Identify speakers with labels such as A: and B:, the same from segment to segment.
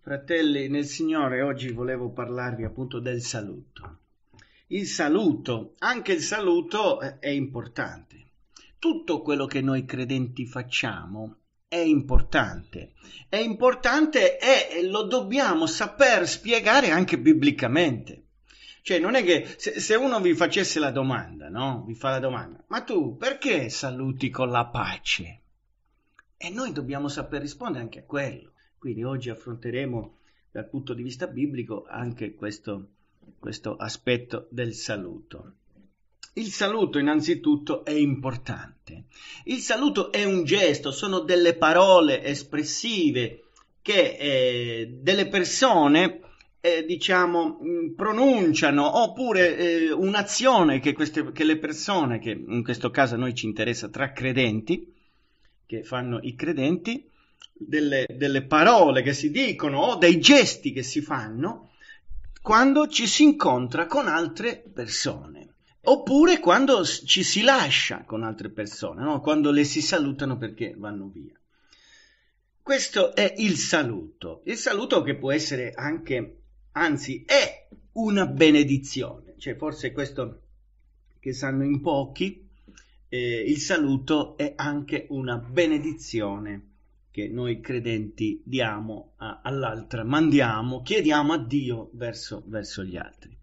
A: Fratelli nel Signore, oggi volevo parlarvi appunto del saluto. Il saluto, anche il saluto eh, è importante. Tutto quello che noi credenti facciamo è importante. È importante e eh, lo dobbiamo saper spiegare anche biblicamente. Cioè, non è che se, se, uno vi facesse la domanda, no? Vi fa la domanda, ma tu perché saluti con la pace? E noi dobbiamo saper rispondere anche a quello. Quindi oggi affronteremo dal punto di vista biblico anche questo, questo aspetto del saluto. Il saluto innanzitutto è importante. Il saluto è un gesto, sono delle parole espressive che eh, delle persone eh, diciamo mm, pronunciano oppure eh, un'azione che, queste, che le persone, che in questo caso a noi ci interessa tra credenti, che fanno i credenti, delle, delle parole che si dicono o dei gesti che si fanno quando ci si incontra con altre persone oppure quando ci si lascia con altre persone, no? quando le si salutano perché vanno via. Questo è il saluto, il saluto che può essere anche, anzi è una benedizione, cioè forse questo che sanno in pochi, eh, il saluto è anche una benedizione che noi credenti diamo a, all'altra, mandiamo, chiediamo a Dio verso, verso gli altri.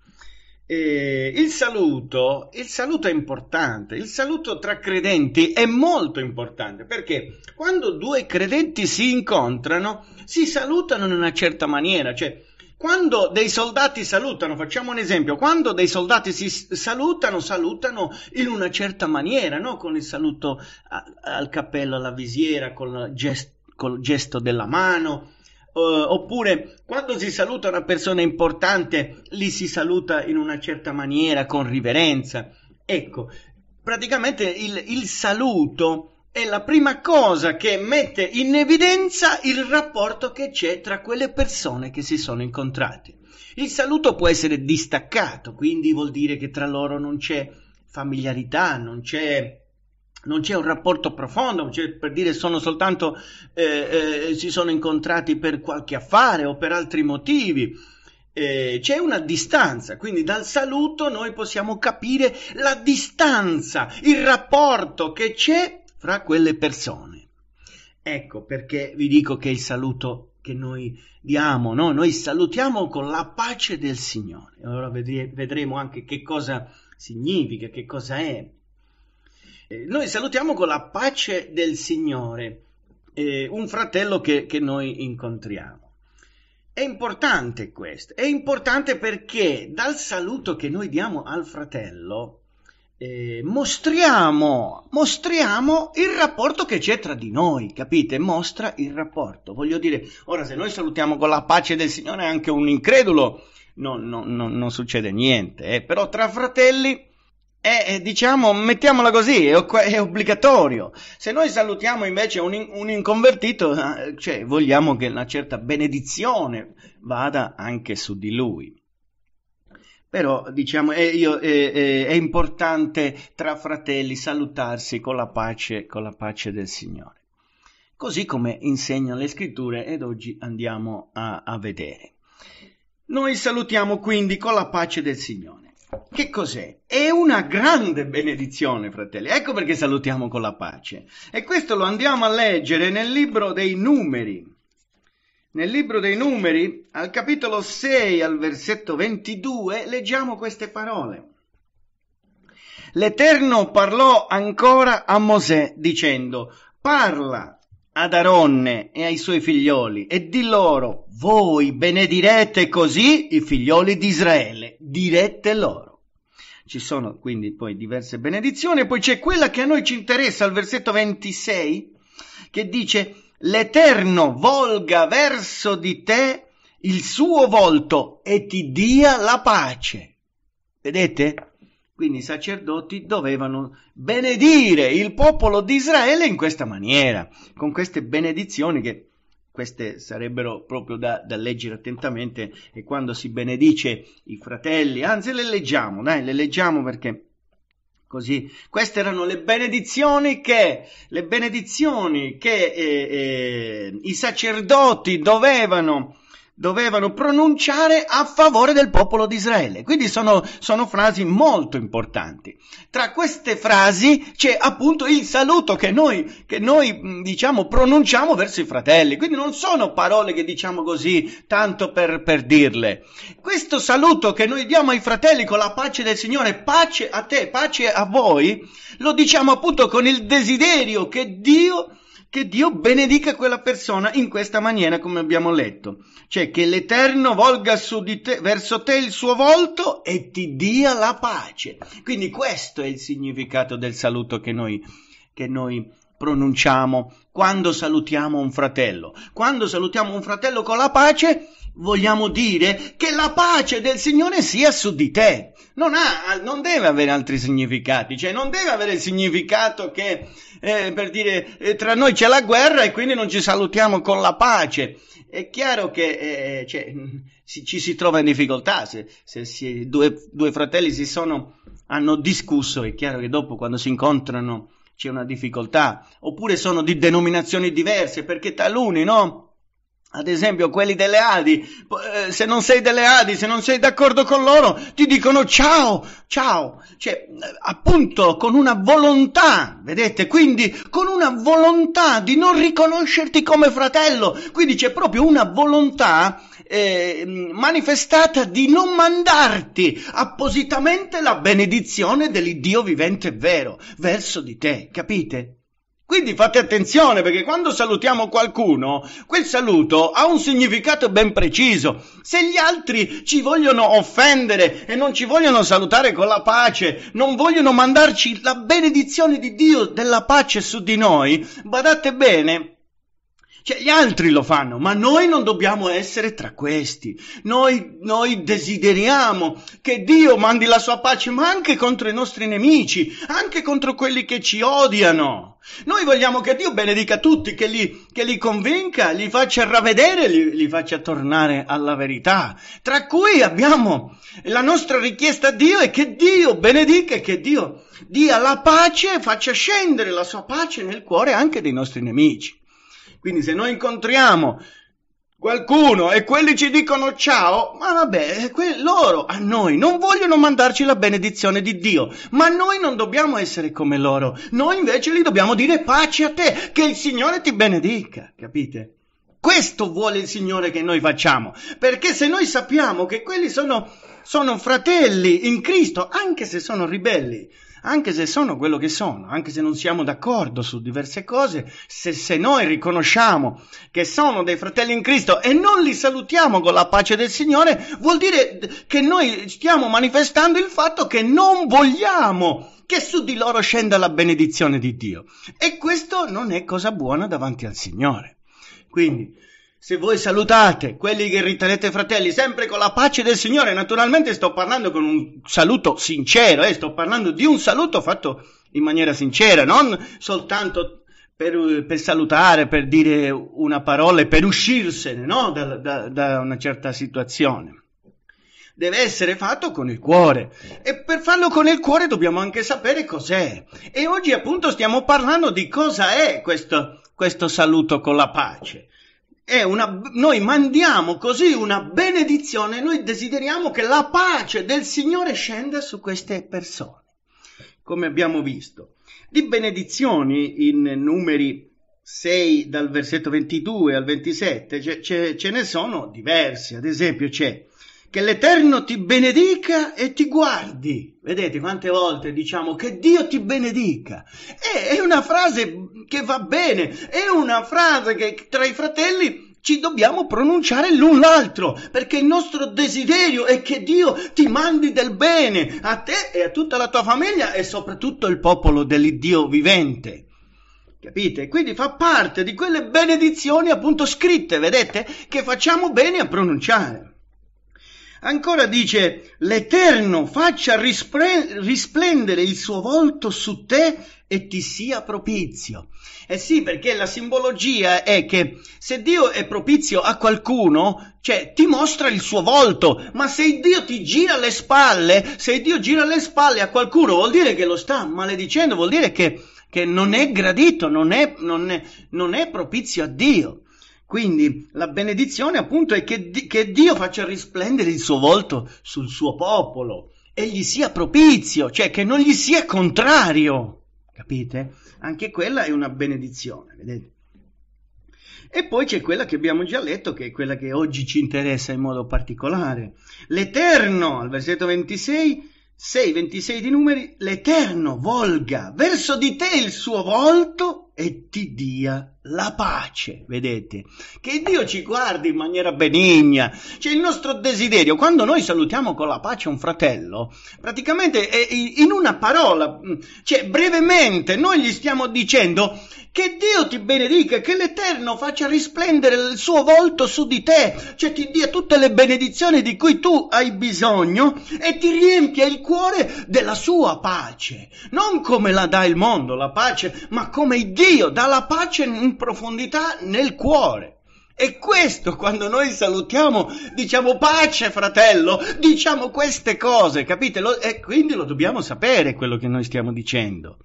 A: E il saluto, il saluto è importante, il saluto tra credenti è molto importante perché quando due credenti si incontrano si salutano in una certa maniera, cioè quando dei soldati salutano, facciamo un esempio, quando dei soldati si salutano, salutano in una certa maniera, no? con il saluto al cappello, alla visiera, con il gesto col gesto della mano, eh, oppure quando si saluta una persona importante, li si saluta in una certa maniera, con riverenza. Ecco, praticamente il, il saluto è la prima cosa che mette in evidenza il rapporto che c'è tra quelle persone che si sono incontrate. Il saluto può essere distaccato, quindi vuol dire che tra loro non c'è familiarità, non c'è non c'è un rapporto profondo, cioè per dire sono soltanto eh, eh, si sono incontrati per qualche affare o per altri motivi. Eh, c'è una distanza, quindi dal saluto noi possiamo capire la distanza, il rapporto che c'è fra quelle persone. Ecco perché vi dico che il saluto che noi diamo, no? noi salutiamo con la pace del Signore. Allora vedremo anche che cosa significa, che cosa è eh, noi salutiamo con la pace del Signore eh, un fratello che, che noi incontriamo. È importante questo, è importante perché dal saluto che noi diamo al fratello eh, mostriamo, mostriamo il rapporto che c'è tra di noi, capite? Mostra il rapporto. Voglio dire, ora se noi salutiamo con la pace del Signore anche un incredulo, non, non, non, non succede niente, eh? però tra fratelli è, diciamo, mettiamola così, è, è, obbligatorio. Se noi salutiamo invece un, un inconvertito, ah, cioè, vogliamo che una certa benedizione vada anche su di lui. Però diciamo, è, io, è, è importante tra fratelli salutarsi con la, pace, con la pace del Signore. Così come insegnano le scritture ed oggi andiamo a, a vedere. Noi salutiamo quindi con la pace del Signore. Che cos'è? È una grande benedizione, fratelli. Ecco perché salutiamo con la pace. E questo lo andiamo a leggere nel libro dei numeri. Nel libro dei numeri, al capitolo 6, al versetto 22, leggiamo queste parole. L'Eterno parlò ancora a Mosè dicendo, parla ad Aronne e ai suoi figlioli e di loro, voi benedirete così i figlioli di Israele, direte loro. Ci sono quindi poi diverse benedizioni, poi c'è quella che a noi ci interessa, al versetto 26, che dice l'Eterno volga verso di te il suo volto e ti dia la pace. Vedete? Quindi i sacerdoti dovevano benedire il popolo di Israele in questa maniera, con queste benedizioni che queste sarebbero proprio da, da, leggere attentamente e quando si benedice i fratelli, anzi le leggiamo, dai, le leggiamo perché così queste erano le benedizioni che, le benedizioni che eh, eh, i sacerdoti dovevano dovevano pronunciare a favore del popolo di Israele. Quindi sono, sono, frasi molto importanti. Tra queste frasi c'è appunto il saluto che noi, che noi, diciamo, pronunciamo verso i fratelli. Quindi non sono parole che diciamo così, tanto per, per dirle. Questo saluto che noi diamo ai fratelli con la pace del Signore, pace a te, pace a voi, lo diciamo appunto con il desiderio che Dio che Dio benedica quella persona in questa maniera come abbiamo letto. Cioè che l'Eterno volga te, verso te il suo volto e ti dia la pace. Quindi questo è il significato del saluto che noi, che noi pronunciamo quando salutiamo un fratello. Quando salutiamo un fratello con la pace, vogliamo dire che la pace del Signore sia su di te. Non, ha, non deve avere altri significati, cioè non deve avere il significato che, eh, per dire, eh, tra noi c'è la guerra e quindi non ci salutiamo con la pace. È chiaro che eh, cioè, si, ci si trova in difficoltà, se, se si, due, due, fratelli si sono, hanno discusso, è chiaro che dopo quando si incontrano c'è una difficoltà, oppure sono di denominazioni diverse, perché taluni, no? Ad esempio quelli delle Adi, eh, se non sei delle Adi, se non sei d'accordo con loro, ti dicono ciao, ciao, cioè eh, appunto con una volontà, vedete, quindi con una volontà di non riconoscerti come fratello, quindi c'è proprio una volontà eh, manifestata di non mandarti appositamente la benedizione dell'Iddio vivente e vero verso di te, capite? Quindi fate attenzione perché quando salutiamo qualcuno, quel saluto ha un significato ben preciso. Se gli altri ci vogliono offendere e non ci vogliono salutare con la pace, non vogliono mandarci la benedizione di Dio della pace su di noi, badate bene cioè, gli altri lo fanno, ma noi non dobbiamo essere tra questi. Noi, noi desideriamo che Dio mandi la sua pace, ma anche contro i nostri nemici, anche contro quelli che ci odiano. Noi vogliamo che Dio benedica tutti, che li, che li convinca, li faccia ravvedere, li, li faccia tornare alla verità. Tra cui abbiamo la nostra richiesta a Dio è che Dio benedica e che Dio dia la pace, faccia scendere la sua pace nel cuore anche dei nostri nemici. Quindi se noi incontriamo qualcuno e quelli ci dicono ciao, ma vabbè, que- loro a noi non vogliono mandarci la benedizione di Dio, ma noi non dobbiamo essere come loro, noi invece gli dobbiamo dire pace a te, che il Signore ti benedica, capite? Questo vuole il Signore che noi facciamo, perché se noi sappiamo che quelli sono, sono fratelli in Cristo, anche se sono ribelli, anche se sono quello che sono, anche se non siamo d'accordo su diverse cose, se, se noi riconosciamo che sono dei fratelli in Cristo e non li salutiamo con la pace del Signore, vuol dire che noi stiamo manifestando il fatto che non vogliamo che su di loro scenda la benedizione di Dio. E questo non è cosa buona davanti al Signore. Quindi se voi salutate quelli che ritenete fratelli, sempre con la pace del Signore, naturalmente sto parlando con un saluto sincero, eh, sto parlando di un saluto fatto in maniera sincera, non soltanto per, per salutare, per dire una parola e per uscirsene no? da, da, da una certa situazione. Deve essere fatto con il cuore e per farlo con il cuore dobbiamo anche sapere cos'è. E oggi appunto stiamo parlando di cosa è questo, questo saluto con la pace. Una, noi mandiamo così una benedizione, noi desideriamo che la pace del Signore scenda su queste persone, come abbiamo visto. Di benedizioni in numeri 6 dal versetto 22 al 27 ce, ce, ce ne sono diversi, ad esempio c'è che l'Eterno ti benedica e ti guardi. Vedete quante volte diciamo che Dio ti benedica. È una frase che va bene, è una frase che tra i fratelli ci dobbiamo pronunciare l'un l'altro, perché il nostro desiderio è che Dio ti mandi del bene a te e a tutta la tua famiglia e soprattutto il popolo dell'Iddio vivente. Capite? Quindi fa parte di quelle benedizioni appunto scritte, vedete, che facciamo bene a pronunciare. Ancora dice, l'Eterno faccia rispre- risplendere il suo volto su te e ti sia propizio. Eh sì, perché la simbologia è che se Dio è propizio a qualcuno, cioè ti mostra il suo volto, ma se Dio ti gira le spalle, se Dio gira le spalle a qualcuno, vuol dire che lo sta maledicendo, vuol dire che, che non è gradito, non è, non, è, non è propizio a Dio. Quindi la benedizione appunto è che, che Dio faccia risplendere il suo volto sul suo popolo e gli sia propizio, cioè che non gli sia contrario. Capite? Anche quella è una benedizione, vedete? E poi c'è quella che abbiamo già letto, che è quella che oggi ci interessa in modo particolare. L'Eterno, al versetto 26, 6, 26 di numeri, l'Eterno volga verso di te il suo volto e ti dia la pace. Vedete, che Dio ci guardi in maniera benigna. Cioè il nostro desiderio, quando noi salutiamo con la pace un fratello, praticamente in una parola, mm, cioè brevemente, noi gli stiamo dicendo che Dio ti benedica, che l'Eterno faccia risplendere il suo volto su di te, cioè ti dia tutte le benedizioni di cui tu hai bisogno e ti riempia il cuore della sua pace, non come la dà il mondo la pace, ma come Dio Dio dà la pace in profondità nel cuore. E questo quando noi salutiamo, diciamo pace fratello, diciamo queste cose, capite? Lo, e quindi lo dobbiamo sapere quello che noi stiamo dicendo.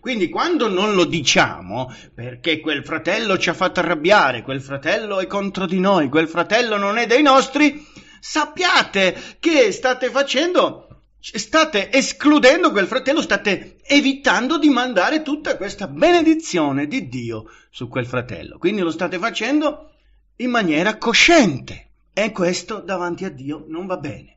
A: Quindi quando non lo diciamo, perché quel fratello ci ha fatto arrabbiare, quel fratello è contro di noi, quel fratello non è dei nostri, sappiate che state facendo state escludendo quel fratello, state evitando di mandare tutta questa benedizione di Dio su quel fratello. Quindi lo state facendo in maniera cosciente e questo davanti a Dio non va bene.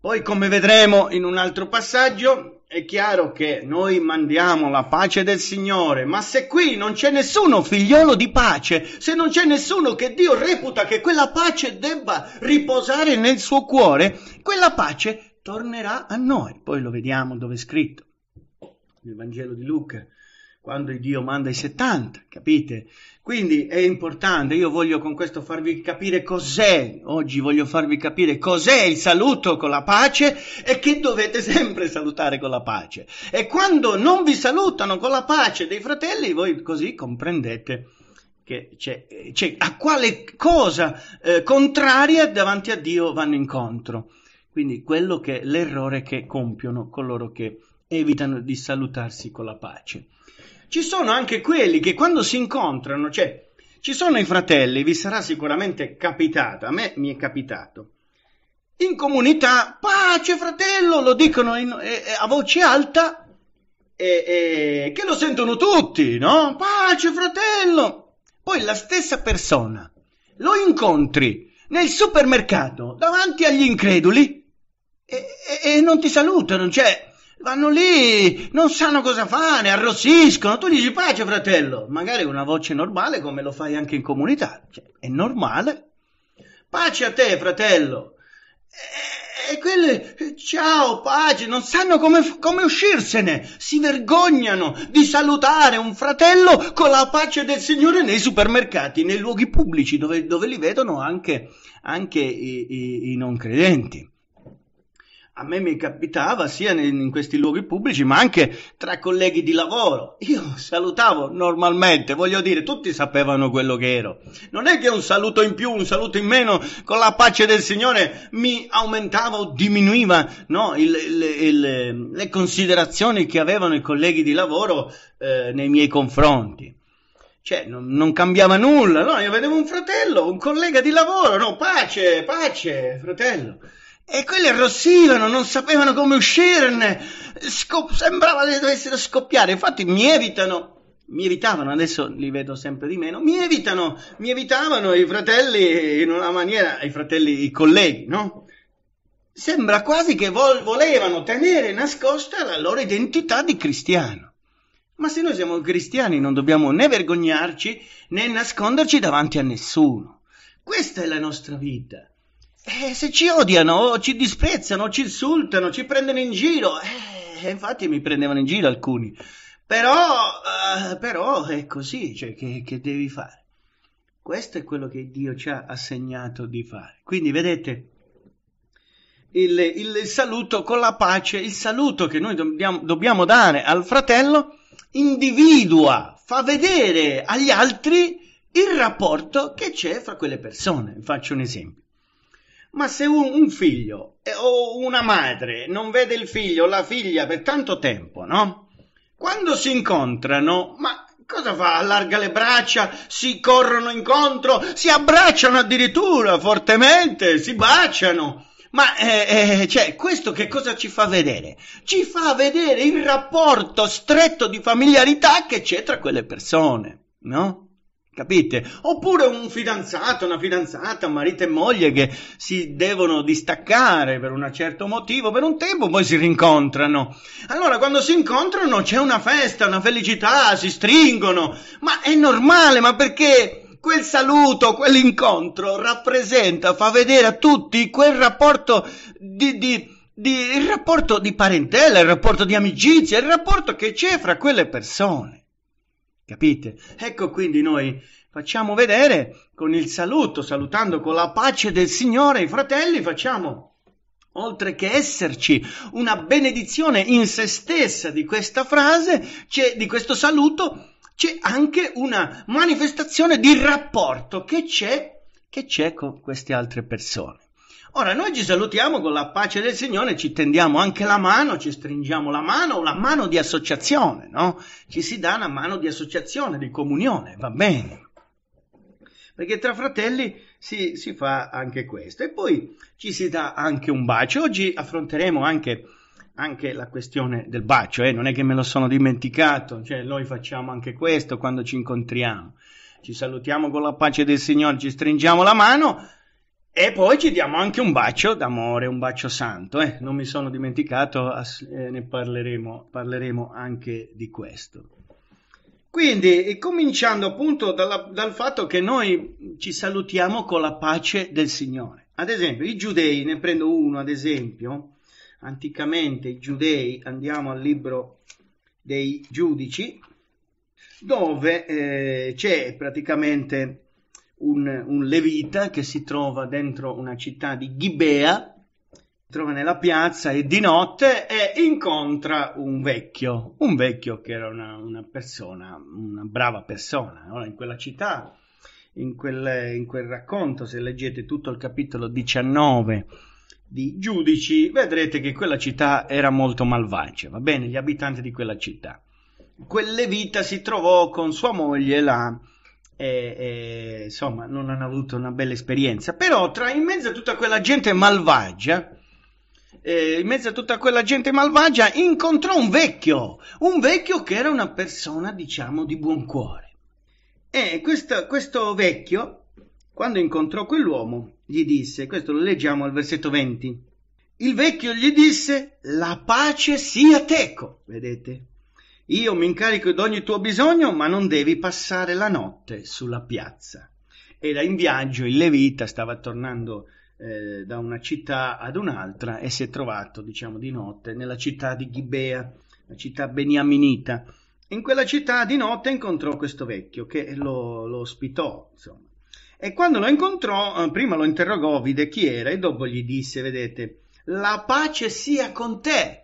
A: Poi come vedremo in un altro passaggio, è chiaro che noi mandiamo la pace del Signore, ma se qui non c'è nessuno figliolo di pace, se non c'è nessuno che Dio reputa che quella pace debba riposare nel suo cuore, quella pace tornerà a noi. Poi lo vediamo dove è scritto nel Vangelo di Luca, quando Dio manda i 70, capite? Quindi è importante, io voglio con questo farvi capire cos'è, oggi voglio farvi capire cos'è il saluto con la pace e che dovete sempre salutare con la pace. E quando non vi salutano con la pace dei fratelli, voi così comprendete che c'è, c'è a quale cosa eh, contraria davanti a Dio vanno incontro. Quindi quello che è l'errore che compiono coloro che evitano di salutarsi con la pace. Ci sono anche quelli che quando si incontrano, cioè ci sono i fratelli, vi sarà sicuramente capitato, a me mi è capitato. In comunità, pace fratello, lo dicono in, eh, a voce alta, eh, eh, che lo sentono tutti, no? Pace fratello! Poi la stessa persona lo incontri nel supermercato davanti agli increduli e, e non ti salutano, cioè vanno lì, non sanno cosa fare, arrossiscono, tu dici pace fratello, magari una voce normale come lo fai anche in comunità, cioè, è normale, pace a te fratello, e, e quelli, ciao pace, non sanno come, come uscirsene, si vergognano di salutare un fratello con la pace del Signore nei supermercati, nei luoghi pubblici dove, dove li vedono anche, anche i, i, i non credenti a me mi capitava sia in questi luoghi pubblici ma anche tra colleghi di lavoro. Io salutavo normalmente, voglio dire, tutti sapevano quello che ero. Non è che un saluto in più, un saluto in meno, con la pace del Signore mi aumentava o diminuiva no, il, il, il, le considerazioni che avevano i colleghi di lavoro eh, nei miei confronti cioè non, non, cambiava nulla, no? Io vedevo un fratello, un collega di lavoro, no? Pace, pace, fratello. E quelli arrossivano, non sapevano come uscirne, Scop- sembrava che dovessero scoppiare, infatti mi evitano mi evitavano, adesso li vedo sempre di meno, mi evitano, mi evitavano i fratelli in una maniera, i fratelli, i colleghi, no? Sembra quasi che vol- volevano tenere nascosta la loro identità di cristiano. Ma se noi siamo cristiani non dobbiamo né vergognarci né nasconderci davanti a nessuno. Questa è la nostra vita. E eh, se ci odiano, ci disprezzano, ci insultano, ci prendono in giro. E eh, infatti mi prendevano in giro alcuni. Però, uh, però è così, cioè, che, che devi fare? Questo è quello che Dio ci ha assegnato di fare. Quindi vedete, il, il, saluto con la pace, il saluto che noi dobbiamo, dobbiamo, dare al fratello, individua, fa vedere agli altri il rapporto che c'è fra quelle persone. Faccio un esempio. Ma se un, un figlio eh, o una madre non vede il figlio o la figlia per tanto tempo, no? Quando si incontrano, ma cosa fa? Allarga le braccia, si corrono incontro, si abbracciano addirittura fortemente, si baciano. Ma eh, eh, cioè, questo che cosa ci fa vedere? Ci fa vedere il rapporto stretto di familiarità che c'è tra quelle persone, no? Capite? Oppure un fidanzato, una fidanzata, marito e moglie che si devono distaccare per un certo motivo, per un tempo, poi si rincontrano. Allora, quando si incontrano c'è una festa, una felicità, si stringono. Ma è normale, ma perché quel saluto, quell'incontro rappresenta, fa vedere a tutti quel rapporto di, di, di, il rapporto di parentela, il rapporto di amicizia, il rapporto che c'è fra quelle persone. Capite? Ecco quindi noi facciamo vedere con il saluto, salutando con la pace del Signore i fratelli, facciamo oltre che esserci una benedizione in se stessa di questa frase, di questo saluto, c'è anche una manifestazione di rapporto che c'è, che c'è con queste altre persone. Ora noi ci salutiamo con la pace del Signore, ci tendiamo anche la mano, ci stringiamo la mano, la mano di associazione, no? Ci si dà una mano di associazione, di comunione, va bene. Perché tra fratelli si, si fa anche questo. E poi ci si dà anche un bacio. Oggi affronteremo anche, anche la questione del bacio, eh? non è che me lo sono dimenticato, cioè noi facciamo anche questo quando ci incontriamo. Ci salutiamo con la pace del Signore, ci stringiamo la mano e poi ci diamo anche un bacio d'amore, un bacio santo, eh? non mi sono dimenticato, eh, ne parleremo, parleremo anche di questo. Quindi, cominciando appunto dalla, dal fatto che noi ci salutiamo con la pace del Signore. Ad esempio, i giudei, ne prendo uno ad esempio, anticamente i giudei, andiamo al libro dei giudici, dove eh, c'è praticamente un, un levita che si trova dentro una città di Gibea, si trova nella piazza e di notte e incontra un vecchio, un vecchio che era una, una persona, una brava persona. Allora, in quella città, in quel, in quel, racconto, se leggete tutto il capitolo 19 di Giudici, vedrete che quella città era molto malvagia, va bene, gli abitanti di quella città. Quell'Evita si trovò con sua moglie là e, e, insomma non hanno avuto una bella esperienza però tra in mezzo a tutta quella gente malvagia eh, in mezzo a tutta quella gente malvagia incontrò un vecchio un vecchio che era una persona diciamo di buon cuore e questo, questo vecchio quando incontrò quell'uomo gli disse questo lo leggiamo al versetto 20 il vecchio gli disse la pace sia teco vedete io mi incarico di ogni tuo bisogno, ma non devi passare la notte sulla piazza. Era in viaggio, il Levita stava tornando eh, da una città ad un'altra e si è trovato, diciamo, di notte nella città di Gibea, la città beniaminita. In quella città di notte incontrò questo vecchio che lo, lo ospitò, insomma. E quando lo incontrò, eh, prima lo interrogò, vide chi era e dopo gli disse, vedete, la pace sia con te,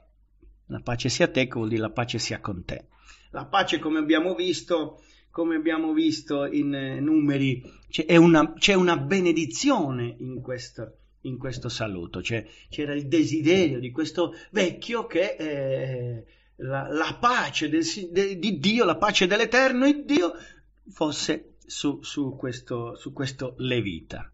A: la pace sia a te che vuol dire la pace sia con te. La pace, come abbiamo visto, come abbiamo visto in eh, numeri, c'è una, c'è una, benedizione in questo, in questo saluto. C'è, c'era il desiderio di questo vecchio che eh, la, la, pace del, de, di Dio, la pace dell'Eterno, Dio, fosse su, su, questo, su questo Levita.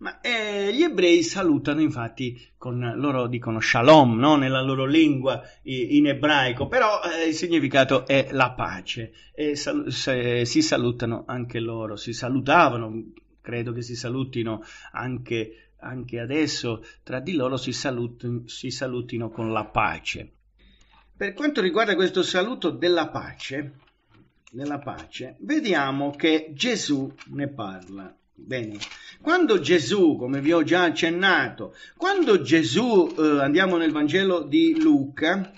A: Ma eh, gli ebrei salutano infatti con loro dicono shalom no? nella loro lingua in ebraico, però eh, il significato è la pace e sal- se, si salutano anche loro, si salutavano, credo che si salutino anche, anche adesso tra di loro, si, salut- si salutino con la pace. Per quanto riguarda questo saluto della pace, della pace vediamo che Gesù ne parla. Bene. Quando Gesù, come vi ho già accennato, quando Gesù, eh, andiamo nel Vangelo di Luca,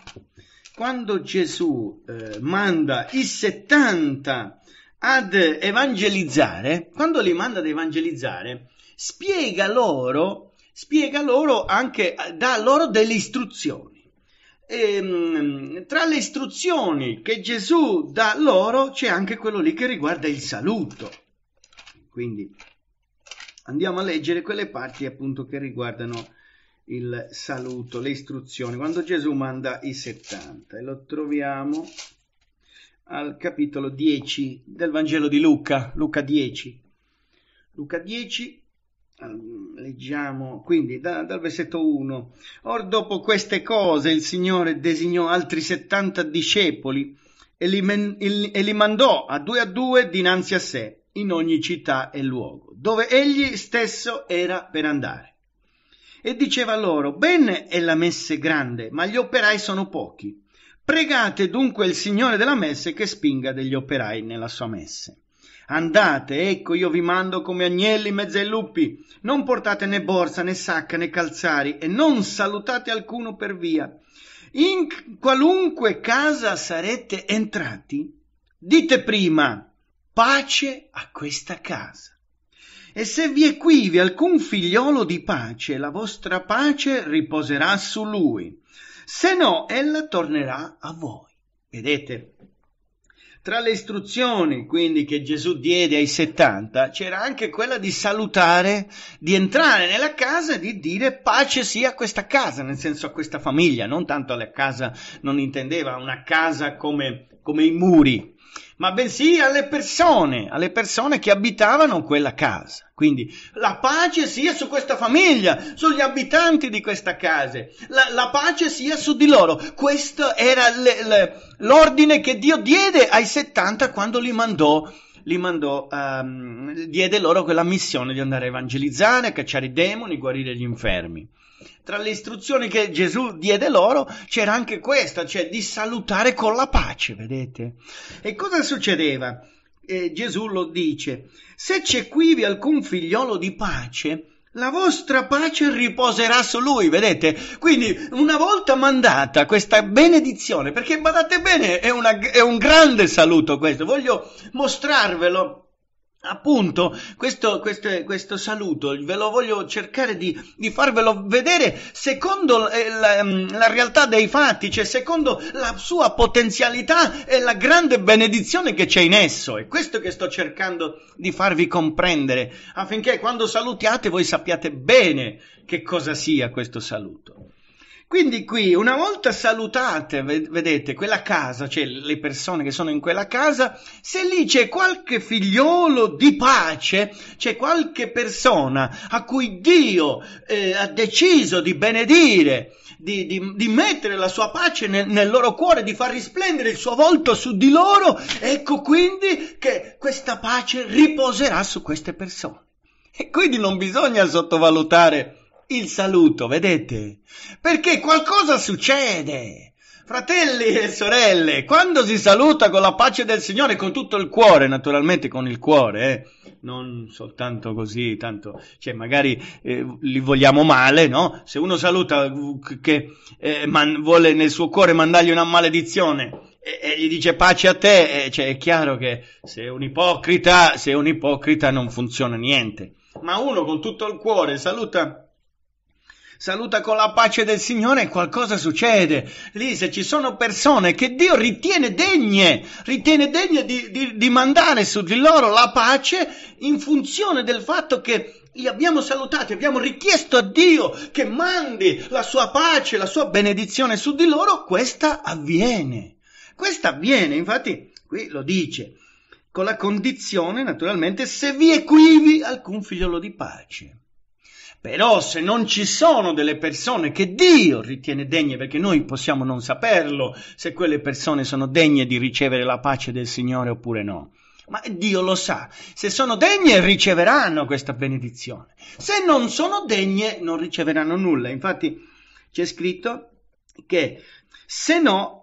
A: quando Gesù eh, manda i 70 ad evangelizzare, quando li manda ad evangelizzare, spiega loro, spiega loro anche, dà loro delle istruzioni. E, ehm, tra le istruzioni che Gesù dà loro c'è anche quello lì che riguarda il saluto. Quindi andiamo a leggere quelle parti appunto che riguardano il saluto, le istruzioni, quando Gesù manda i 70 e lo troviamo al capitolo 10 del Vangelo di Luca, Luca 10. Luca 10, leggiamo quindi da, dal versetto 1. Or dopo queste cose il Signore designò altri 70 discepoli e li, men, il, e li mandò a due a due dinanzi a sé in ogni città e luogo, dove egli stesso era per andare. E diceva loro, bene è la messe grande, ma gli operai sono pochi. Pregate dunque il Signore della messe che spinga degli operai nella sua messe. Andate, ecco io vi mando come agnelli in mezzo ai lupi. Non portate né borsa, né sacca, né calzari, e non salutate alcuno per via. In qualunque casa sarete entrati, dite prima, pace a questa casa. E se vi è quivi alcun figliolo di pace, la vostra pace riposerà su lui, se no ella tornerà a voi. Vedete? Tra le istruzioni quindi che Gesù diede ai 70 c'era anche quella di salutare, di entrare nella casa e di dire pace sia a questa casa, nel senso a questa famiglia, non tanto alla casa, non intendeva una casa come, come i muri, ma bensì alle persone, alle persone che abitavano quella casa. Quindi la pace sia su questa famiglia, sugli abitanti di questa casa, la, la pace sia su di loro. Questo era le, le, l'ordine che Dio diede ai 70 quando li mandò li mandò, um, diede loro quella missione di andare a evangelizzare, a cacciare i demoni, guarire gli infermi tra le istruzioni che Gesù diede loro c'era anche questa, cioè di salutare con la pace, vedete? E cosa succedeva? Eh, Gesù lo dice, se c'è quivi alcun figliolo di pace, la vostra pace riposerà su lui, vedete? Quindi una volta mandata questa benedizione, perché badate bene, è, una, è un grande saluto questo, voglio mostrarvelo Appunto, questo, questo, questo, saluto ve lo voglio cercare di, di farvelo vedere secondo eh, la, mm, la, realtà dei fatti, cioè secondo la sua potenzialità e la grande benedizione che c'è in esso. È questo che sto cercando di farvi comprendere, affinché quando salutiate voi sappiate bene che cosa sia questo saluto. Quindi qui, una volta salutate, vedete, quella casa, cioè le persone che sono in quella casa, se lì c'è qualche figliolo di pace, c'è qualche persona a cui Dio eh, ha deciso di benedire, di, di, di, mettere la sua pace nel, nel, loro cuore, di far risplendere il suo volto su di loro, ecco quindi che questa pace riposerà su queste persone. E quindi non bisogna sottovalutare il saluto, vedete? Perché qualcosa succede. Fratelli e sorelle, quando si saluta con la pace del Signore, con tutto il cuore, naturalmente con il cuore, eh? non soltanto così, tanto, cioè magari eh, li vogliamo male, no? Se uno saluta che eh, man, vuole nel suo cuore mandargli una maledizione e, e gli dice pace a te, eh, cioè è chiaro che se è un ipocrita, se è un ipocrita non funziona niente. Ma uno con tutto il cuore saluta saluta con la pace del Signore e qualcosa succede. Lì se ci sono persone che Dio ritiene degne, ritiene degne di, di, di mandare su di loro la pace in funzione del fatto che li abbiamo salutati, abbiamo richiesto a Dio che mandi la sua pace, la sua benedizione su di loro, questa avviene. Questa avviene, infatti, qui lo dice, con la condizione, naturalmente, se vi equivi alcun figliolo di pace. Però se non ci sono delle persone che Dio ritiene degne, perché noi possiamo non saperlo, se quelle persone sono degne di ricevere la pace del Signore oppure no. Ma Dio lo sa, se sono degne riceveranno questa benedizione, se non sono degne non riceveranno nulla. Infatti c'è scritto che se no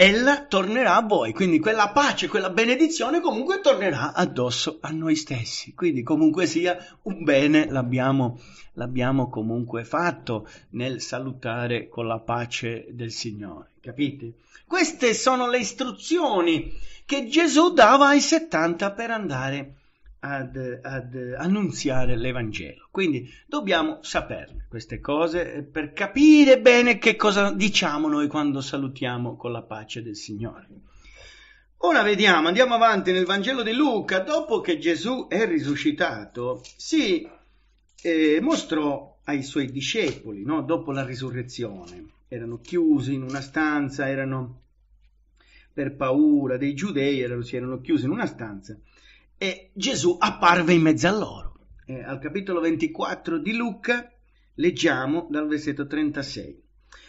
A: ella tornerà a voi, quindi quella pace, quella benedizione comunque tornerà addosso a noi stessi, quindi comunque sia un bene l'abbiamo, l'abbiamo comunque fatto nel salutare con la pace del Signore, capite? Queste sono le istruzioni che Gesù dava ai 70 per andare ad, ad annunziare l'Evangelo, quindi dobbiamo saperlo queste cose eh, per capire bene che cosa diciamo noi quando salutiamo con la pace del Signore. Ora vediamo, andiamo avanti nel Vangelo di Luca, dopo che Gesù è risuscitato, si eh, mostrò ai suoi discepoli, no? dopo la risurrezione. Erano chiusi in una stanza, erano per paura dei giudei, erano, si erano chiusi in una stanza e Gesù apparve in mezzo a loro. Eh, al capitolo 24 di Luca Leggiamo dal versetto 36.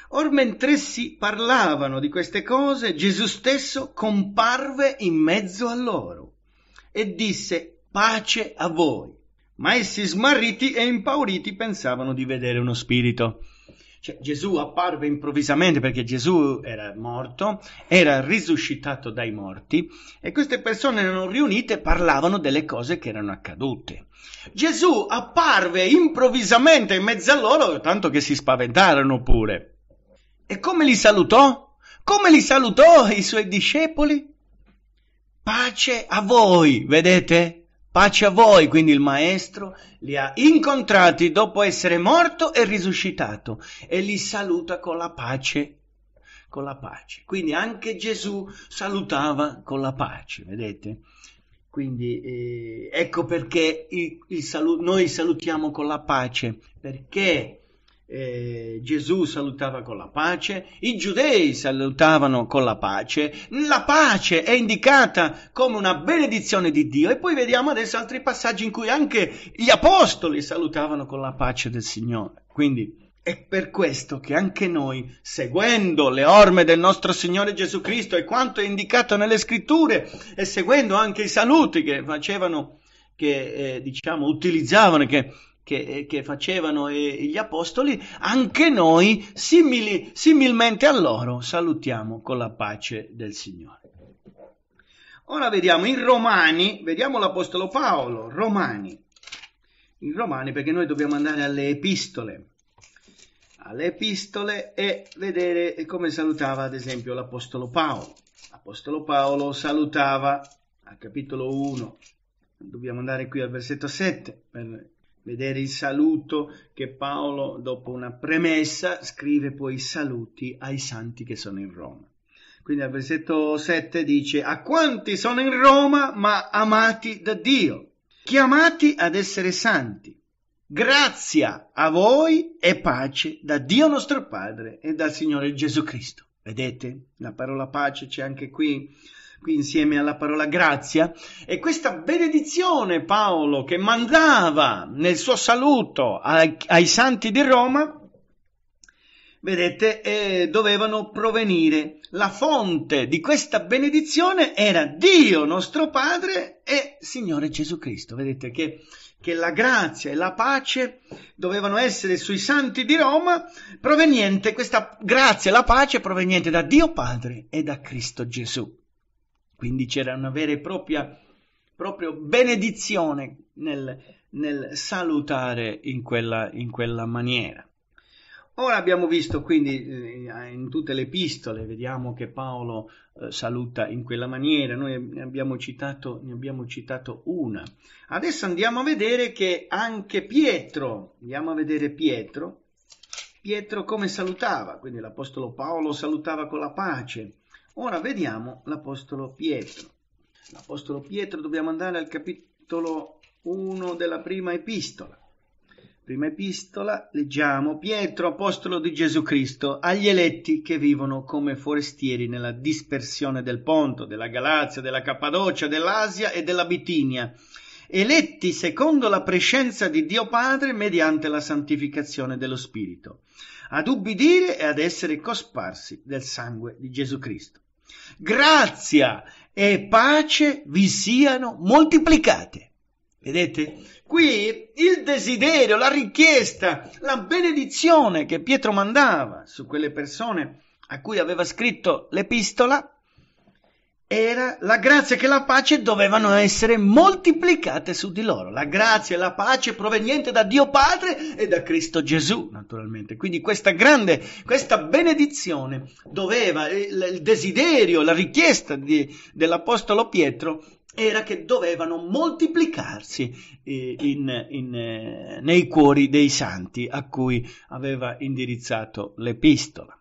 A: Or mentre mentressi parlavano di queste cose, Gesù stesso comparve in mezzo a loro e disse pace a voi. Ma essi smarriti e impauriti pensavano di vedere uno spirito. Cioè, Gesù apparve improvvisamente perché Gesù era morto, era risuscitato dai morti e queste persone erano riunite e parlavano delle cose che erano accadute. Gesù apparve improvvisamente in mezzo a loro, tanto che si spaventarono pure. E come li salutò? Come li salutò i suoi discepoli? Pace a voi, vedete? Pace a voi, quindi il Maestro li ha incontrati dopo essere morto e risuscitato e li saluta con la pace. Con la pace. Quindi anche Gesù salutava con la pace, vedete? Quindi eh, ecco perché il, il salu- noi salutiamo con la pace, perché eh, Gesù salutava con la pace, i giudei salutavano con la pace, la pace è indicata come una benedizione di Dio e poi vediamo adesso altri passaggi in cui anche gli apostoli salutavano con la pace del Signore. Quindi è per questo che anche noi, seguendo le orme del nostro Signore Gesù Cristo e quanto è indicato nelle scritture e seguendo anche i saluti che facevano, che eh, diciamo utilizzavano, che che, che facevano e, gli apostoli, anche noi, simili, similmente a loro, salutiamo con la pace del Signore. Ora vediamo in Romani, vediamo l'Apostolo Paolo, Romani, in Romani perché noi dobbiamo andare alle epistole, alle epistole e vedere come salutava ad esempio l'Apostolo Paolo. L'Apostolo Paolo salutava al capitolo 1, dobbiamo andare qui al versetto 7 per vedere il saluto che Paolo, dopo una premessa, scrive poi saluti ai santi che sono in Roma. Quindi al versetto 7 dice a quanti sono in Roma ma amati da Dio, chiamati ad essere santi. Grazia a voi e pace da Dio nostro Padre e dal Signore Gesù Cristo. Vedete? La parola pace c'è anche qui qui insieme alla parola grazia, e questa benedizione Paolo che mandava nel suo saluto ai, ai santi di Roma, vedete, eh, dovevano provenire. La fonte di questa benedizione era Dio nostro Padre e Signore Gesù Cristo. Vedete che, che la grazia e la pace dovevano essere sui santi di Roma, proveniente, questa grazia e la pace proveniente da Dio Padre e da Cristo Gesù. Quindi c'era una vera e propria benedizione nel, nel salutare in quella, in quella, maniera. Ora abbiamo visto quindi eh, in tutte le epistole, vediamo che Paolo eh, saluta in quella maniera, noi ne abbiamo, citato, ne abbiamo citato una. Adesso andiamo a vedere che anche Pietro, andiamo a vedere Pietro, Pietro come salutava, quindi l'Apostolo Paolo salutava con la pace, Ora vediamo l'Apostolo Pietro. L'Apostolo Pietro dobbiamo andare al capitolo 1 della prima epistola. Prima epistola leggiamo Pietro, Apostolo di Gesù Cristo, agli eletti che vivono come forestieri nella dispersione del Ponto, della Galazia, della Cappadocia, dell'Asia e della Bitinia eletti secondo la prescenza di Dio Padre mediante la santificazione dello Spirito, ad ubbidire e ad essere cosparsi del sangue di Gesù Cristo. Grazia e pace vi siano moltiplicate. Vedete? Qui il desiderio, la richiesta, la benedizione che Pietro mandava su quelle persone a cui aveva scritto l'epistola era la grazia che la pace dovevano essere moltiplicate su di loro. La grazia e la pace proveniente da Dio Padre e da Cristo Gesù, naturalmente. Quindi questa grande, questa benedizione doveva, eh, il, desiderio, la richiesta di, dell'Apostolo Pietro era che dovevano moltiplicarsi eh, in, in, eh, nei cuori dei santi a cui aveva indirizzato l'epistola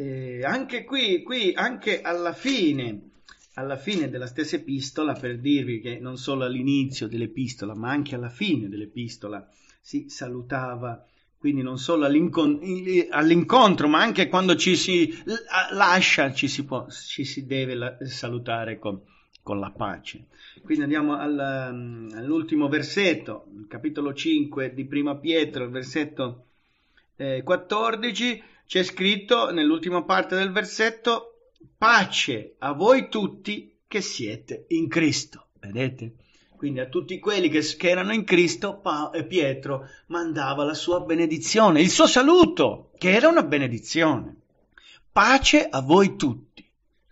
A: eh, anche qui, qui, anche alla fine, alla fine della stessa epistola, per dirvi che non solo all'inizio dell'epistola, ma anche alla fine dell'epistola si salutava, quindi non solo all'incon- all'incontro, ma anche quando ci si lascia, ci si, può, ci si deve la- salutare con, con, la pace. Quindi andiamo al, all'ultimo versetto, capitolo 5 di Prima Pietro, versetto eh, 14 c'è scritto nell'ultima parte del versetto pace a voi tutti che siete in Cristo. Vedete? Quindi a tutti quelli che, che erano in Cristo, pa- eh, Pietro mandava la sua benedizione, il suo saluto, che era una benedizione. Pace a voi tutti.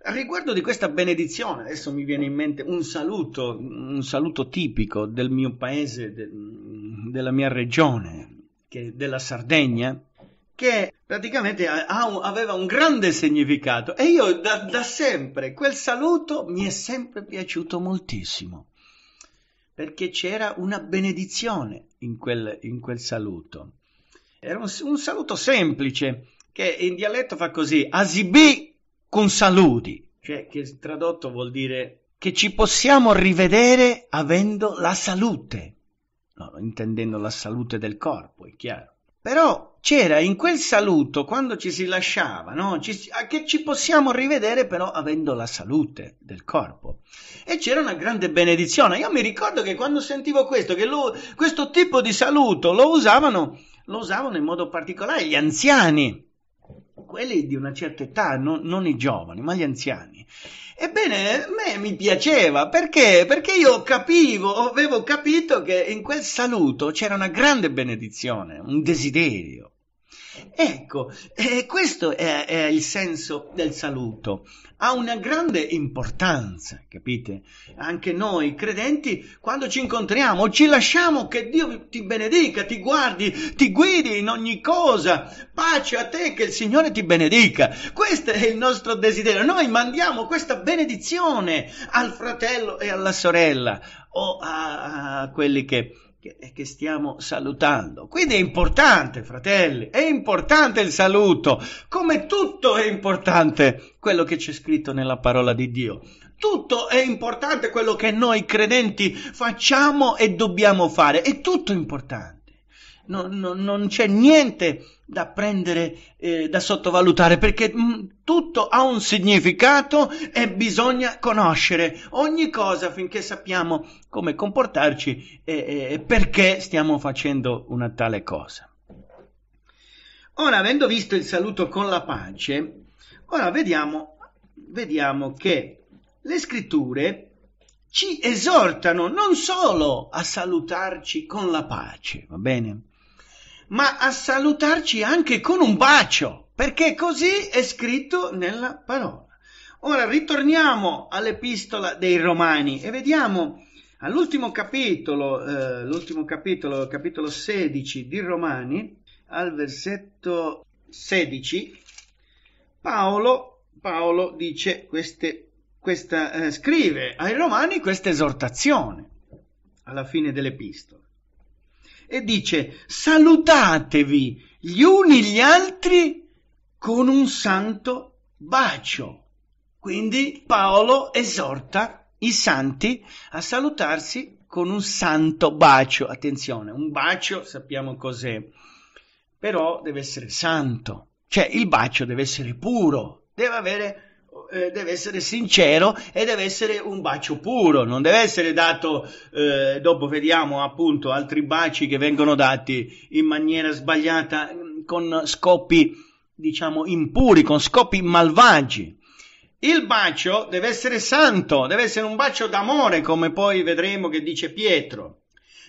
A: A riguardo di questa benedizione, adesso mi viene in mente un saluto, un saluto tipico del mio paese, de- della mia regione, della Sardegna, che praticamente aveva un grande significato e io da, da, sempre quel saluto mi è sempre piaciuto moltissimo perché c'era una benedizione in quel, in quel saluto. Era un, un, saluto semplice che in dialetto fa così, asibi con saludi, cioè che tradotto vuol dire che ci possiamo rivedere avendo la salute, no, intendendo la salute del corpo, è chiaro. Però c'era in quel saluto quando ci si lasciava, no? ci, che ci possiamo rivedere però avendo la salute del corpo. E c'era una grande benedizione. Io mi ricordo che quando sentivo questo, che lo, questo tipo di saluto lo usavano, lo usavano in modo particolare gli anziani, quelli di una certa età, non, non i giovani, ma gli anziani. Ebbene, a me mi piaceva perché? Perché io capivo, avevo capito che in quel saluto c'era una grande benedizione, un desiderio. Ecco, eh, questo è, è, il senso del saluto. Ha una grande importanza, capite? Anche noi credenti, quando ci incontriamo, ci lasciamo che Dio ti benedica, ti guardi, ti guidi in ogni cosa. Pace a te, che il Signore ti benedica. Questo è il nostro desiderio. Noi mandiamo questa benedizione al fratello e alla sorella o a, a quelli che che, eh, che stiamo salutando. Quindi è importante, fratelli, è importante il saluto, come tutto è importante quello che c'è scritto nella parola di Dio. Tutto è importante quello che noi credenti facciamo e dobbiamo fare, è tutto importante. Non, non, non c'è niente da prendere, eh, da sottovalutare, perché mh, mm, tutto ha un significato e bisogna conoscere ogni cosa finché sappiamo come comportarci e, e perché stiamo facendo una tale cosa. Ora, avendo visto il saluto con la pace, ora vediamo, vediamo che le scritture ci esortano non solo a salutarci con la pace, va bene? ma a salutarci anche con un bacio, perché così è scritto nella parola. Ora ritorniamo all'epistola dei Romani e vediamo all'ultimo capitolo, eh, l'ultimo capitolo, capitolo 16 di Romani, al versetto 16, Paolo, Paolo dice queste, questa, eh, scrive ai Romani questa esortazione alla fine dell'epistola e dice salutatevi gli uni gli altri con un santo bacio. Quindi Paolo esorta i santi a salutarsi con un santo bacio. Attenzione, un bacio sappiamo cos'è, però deve essere santo, cioè il bacio deve essere puro, deve avere eh, deve essere sincero e deve essere un bacio puro, non deve essere dato, eh, dopo vediamo appunto altri baci che vengono dati in maniera sbagliata, mm, con scopi diciamo impuri, con scopi malvagi. Il bacio deve essere santo, deve essere un bacio d'amore, come poi vedremo che dice Pietro.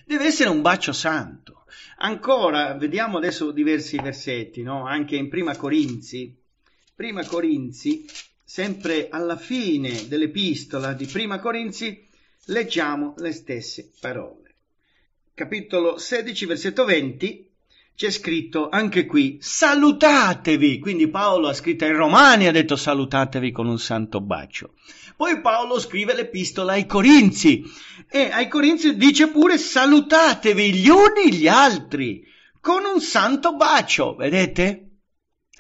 A: Deve essere un bacio santo. Ancora, vediamo adesso diversi versetti, no? anche in Prima Corinzi, Prima Corinzi sempre alla fine dell'epistola di Prima Corinzi, leggiamo le stesse parole. Capitolo 16, versetto 20, c'è scritto anche qui salutatevi. Quindi Paolo ha scritto ai Romani, ha detto salutatevi con un santo bacio. Poi Paolo scrive l'epistola ai Corinzi e ai Corinzi dice pure salutatevi gli uni gli altri con un santo bacio. Vedete?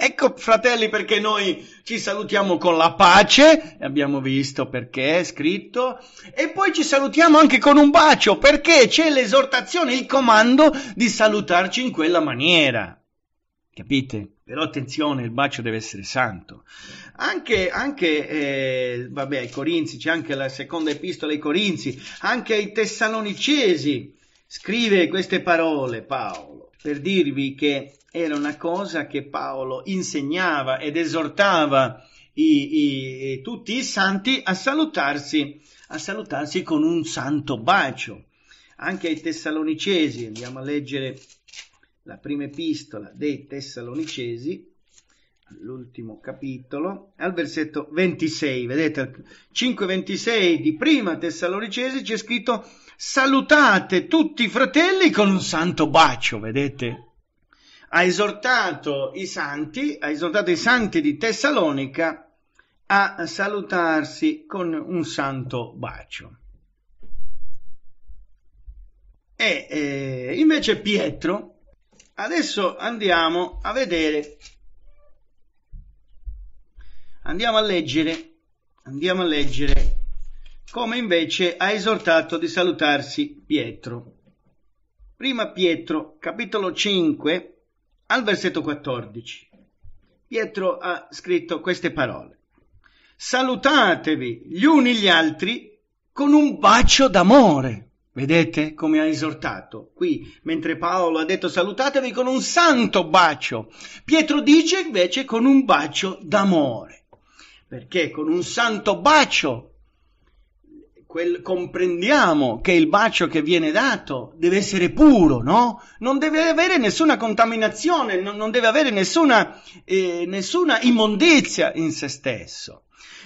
A: Ecco fratelli perché noi ci salutiamo con la pace, abbiamo visto perché è scritto, e poi ci salutiamo anche con un bacio perché c'è l'esortazione, il comando di salutarci in quella maniera. Capite? Però attenzione, il bacio deve essere santo. Anche, anche eh, vabbè, ai Corinzi, c'è anche la seconda epistola ai Corinzi, anche ai Tessalonicesi scrive queste parole Paolo per dirvi che era una cosa che Paolo insegnava ed esortava i, i, tutti i santi a salutarsi, a salutarsi con un santo bacio. Anche ai Tessalonicesi, andiamo a leggere la prima epistola dei Tessalonicesi, all'ultimo capitolo, al versetto 26, vedete, 5:26 di prima Tessalonicesi c'è scritto salutate tutti i fratelli con un santo bacio, vedete? Ha esortato i santi, ha esortato i santi di Tessalonica a salutarsi con un santo bacio. E eh, invece Pietro, adesso andiamo a vedere, andiamo a leggere, andiamo a leggere come invece ha esortato di salutarsi Pietro. Prima Pietro, capitolo 5, al versetto 14. Pietro ha scritto queste parole. Salutatevi gli uni gli altri con un bacio d'amore. Vedete come ha esortato qui, mentre Paolo ha detto salutatevi con un santo bacio. Pietro dice invece con un bacio d'amore, perché con un santo bacio quel, comprendiamo che il bacio che viene dato deve essere puro, no? Non deve avere nessuna contaminazione, non, non deve avere nessuna, eh, nessuna immondizia in se stesso.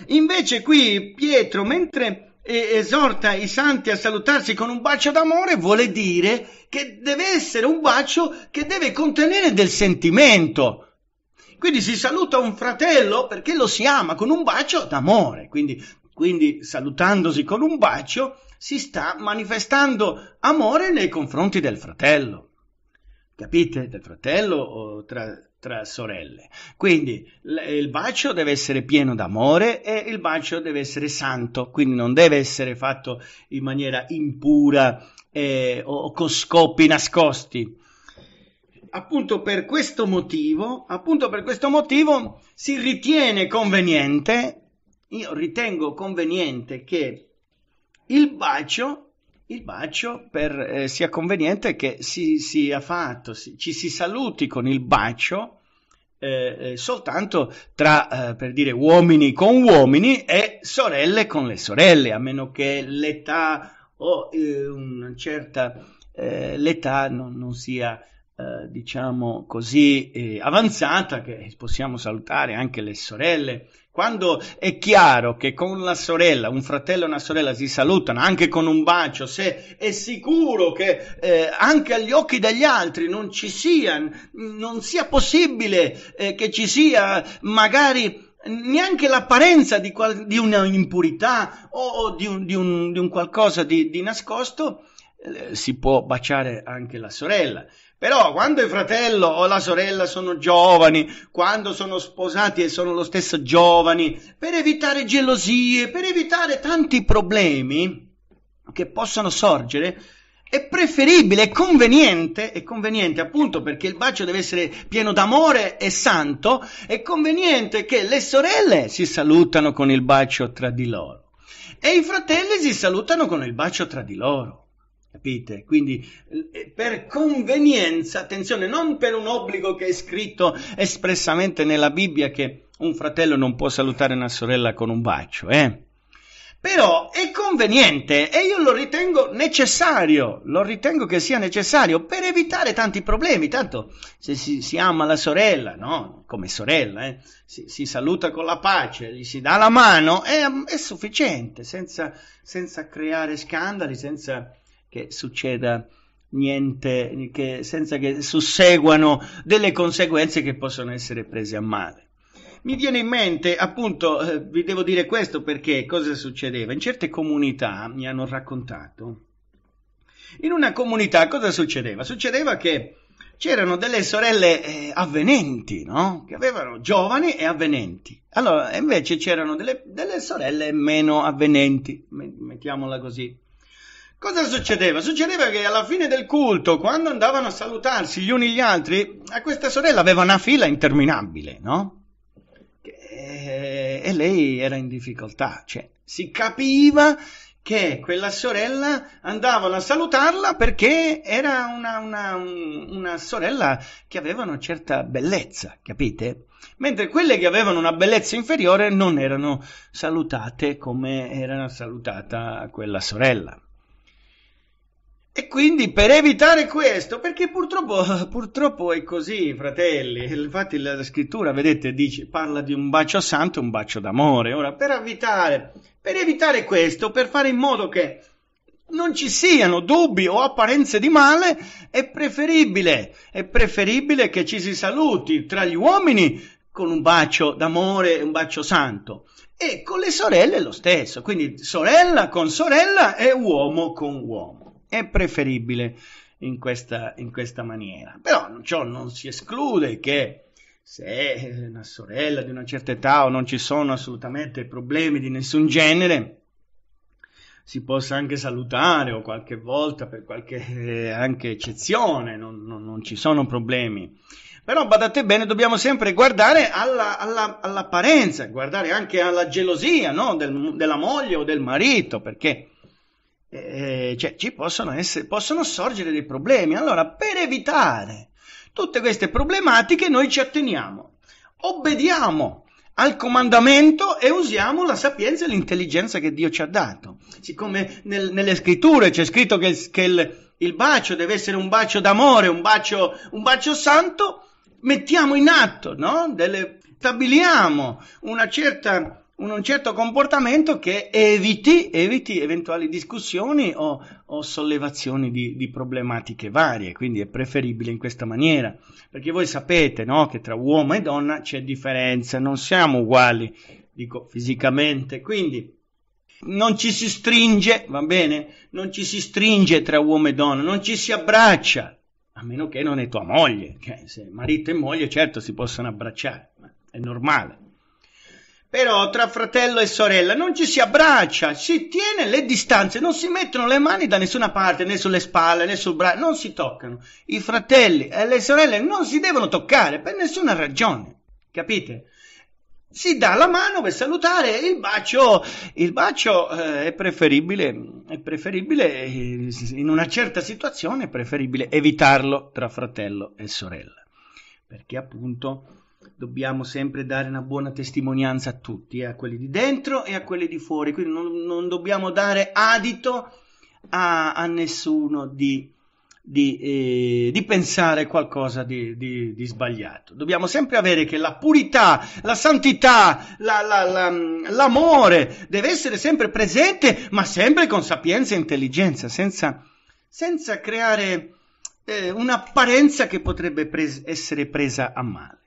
A: Invece qui Pietro, mentre eh, esorta i santi a salutarsi con un bacio d'amore vuole dire che deve essere un bacio che deve contenere del sentimento. Quindi si saluta un fratello perché lo si ama con un bacio d'amore. Quindi quindi salutandosi con un bacio, si sta manifestando amore nei confronti del fratello. Capite? Del fratello o tra, tra sorelle. Quindi l- il bacio deve essere pieno d'amore e il bacio deve essere santo, quindi non deve essere fatto in maniera impura eh, o con scopi nascosti. Appunto per questo motivo, appunto per questo motivo si ritiene conveniente io ritengo conveniente che il bacio, il bacio per, eh, sia conveniente che si sia fatto, si, ci si saluti con il bacio eh, eh soltanto tra, eh, per dire, uomini con uomini e sorelle con le sorelle, a meno che l'età o eh, una certa l'età non, non sia diciamo così avanzata che possiamo salutare anche le sorelle quando è chiaro che con la sorella, un fratello e una sorella si salutano anche con un bacio, se è sicuro che eh, anche agli occhi degli altri non ci sia, non sia possibile eh, che ci sia magari neanche l'apparenza di, qual- di una impurità o, di, un, di, un, di, un, qualcosa di, nascosto, eh, si può baciare anche la sorella. Però quando il fratello o la sorella sono giovani, quando sono sposati e sono lo stesso giovani, per evitare gelosie, per evitare tanti problemi che possano sorgere, è preferibile, è conveniente, è conveniente appunto perché il bacio deve essere pieno d'amore e santo, è conveniente che le sorelle si salutano con il bacio tra di loro e i fratelli si salutano con il bacio tra di loro. Capite? Quindi eh, per convenienza, attenzione, non per un obbligo che è scritto espressamente nella Bibbia che un fratello non può salutare una sorella con un bacio, eh? Però è conveniente e io lo ritengo necessario, lo ritengo che sia necessario per evitare tanti problemi. Tanto se si, si ama la sorella, no? Come sorella, eh? si, si, saluta con la pace, gli si dà la mano, è, è sufficiente, senza, senza creare scandali, senza che succeda niente, che, senza che susseguano delle conseguenze che possono essere prese a male. Mi viene in mente, appunto, eh, vi devo dire questo perché cosa succedeva? In certe comunità mi hanno raccontato. In una comunità cosa succedeva? Succedeva che c'erano delle sorelle eh, avvenenti, no? Che avevano giovani e avvenenti. Allora, invece c'erano delle, delle sorelle meno avvenenti, mettiamola così. Cosa succedeva? Succedeva che alla fine del culto, quando andavano a salutarsi gli uni gli altri, a questa sorella aveva una fila interminabile, no? Eh, e lei era in difficoltà, cioè si capiva che quella sorella andavano a salutarla perché era una, una, una sorella che aveva una certa bellezza, capite? mentre quelle che avevano una bellezza inferiore non erano salutate come era salutata quella sorella. E quindi per evitare questo, perché purtroppo, purtroppo è così, fratelli, infatti la scrittura, vedete, dice, parla di un bacio santo e un bacio d'amore. Ora, per evitare, per evitare questo, per fare in modo che non ci siano dubbi o apparenze di male, è preferibile, è preferibile che ci si saluti tra gli uomini con un bacio d'amore e un bacio santo. E con le sorelle lo stesso, quindi sorella con sorella e uomo con uomo è preferibile in questa, in questa maniera. Però ciò non si esclude che se una sorella di una certa età o non ci sono assolutamente problemi di nessun genere, si possa anche salutare o qualche volta per qualche anche eccezione, non, non, non ci sono problemi. Però badate bene, dobbiamo sempre guardare alla, alla, all'apparenza, guardare anche alla gelosia no? del, della moglie o del marito, perché eh, cioè, ci possono, essere, possono sorgere dei problemi. Allora, per evitare tutte queste problematiche, noi ci atteniamo, obbediamo al comandamento e usiamo la sapienza e l'intelligenza che Dio ci ha dato. Siccome nel, nelle scritture c'è scritto che, che il, il, bacio deve essere un bacio d'amore, un bacio, un bacio santo, mettiamo in atto, no? Dele, stabiliamo una certa un certo comportamento che eviti, eviti eventuali discussioni o, o sollevazioni di, di, problematiche varie, quindi è preferibile in questa maniera, perché voi sapete no, che tra uomo e donna c'è differenza, non siamo uguali, dico fisicamente, quindi non ci si stringe, va bene? Non ci si stringe tra uomo e donna, non ci si abbraccia, a meno che non è tua moglie, che se marito e moglie certo si possono abbracciare, è normale però tra fratello e sorella non ci si abbraccia, si tiene le distanze, non si mettono le mani da nessuna parte, né sulle spalle, né sul braccio, non si toccano. I fratelli e le sorelle non si devono toccare per nessuna ragione, capite? si dà la mano per salutare il bacio, il bacio eh, è, preferibile, è preferibile, eh, in una certa situazione è preferibile evitarlo tra fratello e sorella, perché appunto dobbiamo sempre dare una buona testimonianza a tutti, eh, a quelli di dentro e a quelli di fuori, quindi non, non dobbiamo dare adito a, a nessuno di, di, eh, di, pensare qualcosa di, di, sbagliato. Dobbiamo sempre avere che la purità, la santità, la, la, la, l'amore deve essere sempre presente, ma sempre con sapienza e intelligenza, senza, senza creare eh, un'apparenza che potrebbe pres- essere presa a male.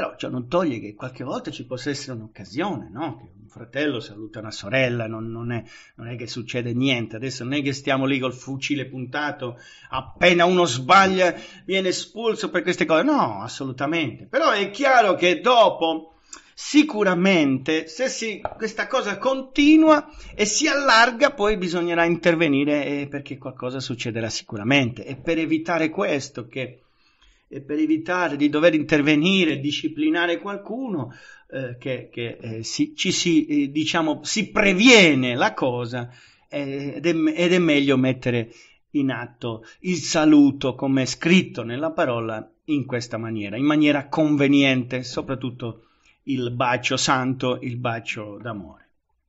A: Però ciò cioè, non toglie che qualche volta ci possa essere un'occasione, no? Che un fratello saluta una sorella, non, non, è, non, è, che succede niente. Adesso non è che stiamo lì col fucile puntato, appena uno sbaglia viene espulso per queste cose. No, assolutamente. Però è chiaro che dopo, sicuramente, se si, questa cosa continua e si allarga, poi bisognerà intervenire eh, perché qualcosa succederà sicuramente. E per evitare questo che e per evitare di dover intervenire, disciplinare qualcuno, eh, che, che eh, si, ci si, eh, diciamo, si previene la cosa eh, ed è, ed è meglio mettere in atto il saluto come è scritto nella parola in questa maniera, in maniera conveniente, soprattutto il bacio santo, il bacio d'amore.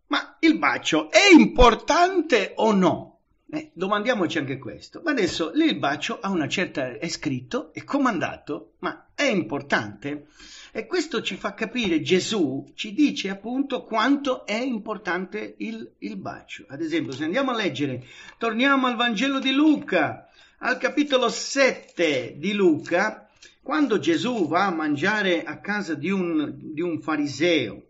A: Ma il bacio è importante o no? Eh, domandiamoci anche questo. Ma adesso lì il bacio ha una certa, è scritto, è comandato, ma è importante. E questo ci fa capire, Gesù ci dice appunto quanto è importante il, il bacio. Ad esempio, se andiamo a leggere, torniamo al Vangelo di Luca, al capitolo 7 di Luca, quando Gesù va a mangiare a casa di un, di un fariseo,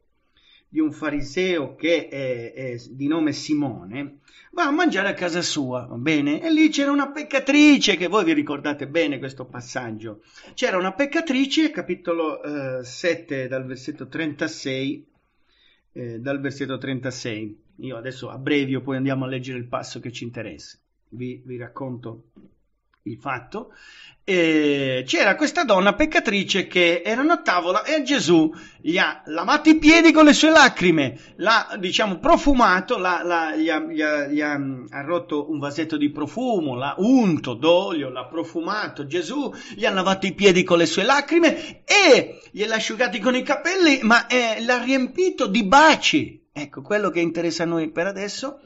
A: di un fariseo che è, è, di nome Simone, va a mangiare a casa sua, va bene? E lì c'era una peccatrice, che voi vi ricordate bene questo passaggio. C'era una peccatrice, capitolo eh, 7 dal versetto 36, eh, dal versetto 36. Io adesso abbrevio, poi andiamo a leggere il passo che ci interessa. Vi, vi racconto il fatto, eh, c'era questa donna peccatrice che era a tavola e Gesù gli ha lavato i piedi con le sue lacrime, l'ha diciamo profumato, l'ha, l'ha, gli, ha, gli, ha, gli, ha, mm, ha, rotto un vasetto di profumo, l'ha unto d'olio, l'ha profumato, Gesù gli ha lavato i piedi con le sue lacrime e gliel'ha asciugati con i capelli, ma eh, l'ha riempito di baci. Ecco, quello che interessa a noi per adesso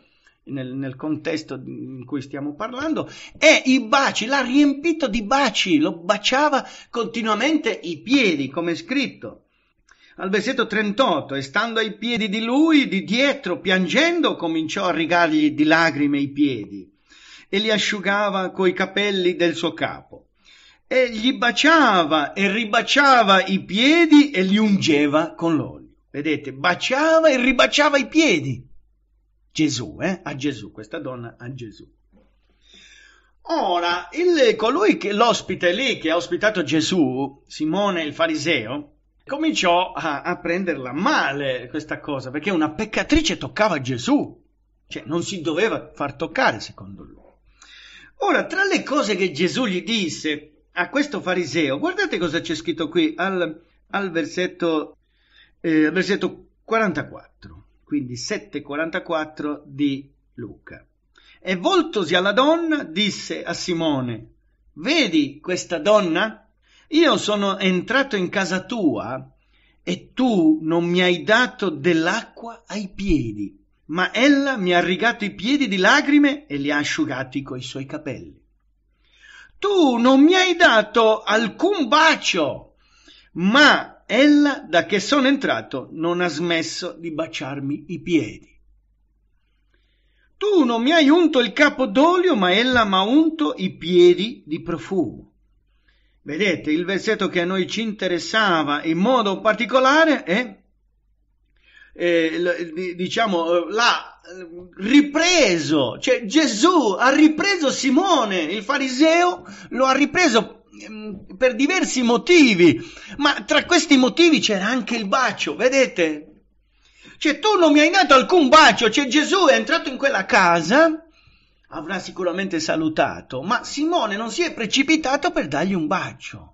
A: nel, nel, contesto in cui stiamo parlando, e i baci, l'ha riempito di baci, lo baciava continuamente i piedi, come è scritto. Al versetto 38, e stando ai piedi di lui, di dietro, piangendo, cominciò a rigargli di lacrime i piedi e li asciugava coi capelli del suo capo. E gli baciava e ribaciava i piedi e li ungeva con l'olio. Vedete, baciava e ribaciava i piedi. Gesù, eh? a Gesù, questa donna a Gesù. Ora, il, colui che l'ospite lì, che ha ospitato Gesù, Simone il fariseo, cominciò a, a prenderla male questa cosa, perché una peccatrice toccava Gesù, cioè non si doveva far toccare secondo lui. Ora, tra le cose che Gesù gli disse a questo fariseo, guardate cosa c'è scritto qui al, al versetto, eh, versetto 44 quindi 7,44 di Luca. E voltosi alla donna, disse a Simone, vedi questa donna? Io sono entrato in casa tua e tu non mi hai dato dell'acqua ai piedi, ma ella mi ha rigato i piedi di lagrime e li ha asciugati coi suoi capelli. Tu non mi hai dato alcun bacio, ma ella da che sono entrato non ha smesso di baciarmi i piedi. Tu non mi hai unto il capo d'olio, ma ella m'ha unto i piedi di profumo. Vedete, il versetto che a noi ci interessava in modo particolare è, eh, diciamo, l'ha ripreso, cioè Gesù ha ripreso Simone, il fariseo, lo ha ripreso Ehm, per diversi motivi, ma tra questi motivi c'era anche il bacio, vedete? Cioè tu non mi hai dato alcun bacio, cioè Gesù è entrato in quella casa, avrà sicuramente salutato, ma Simone non si è precipitato per dargli un bacio.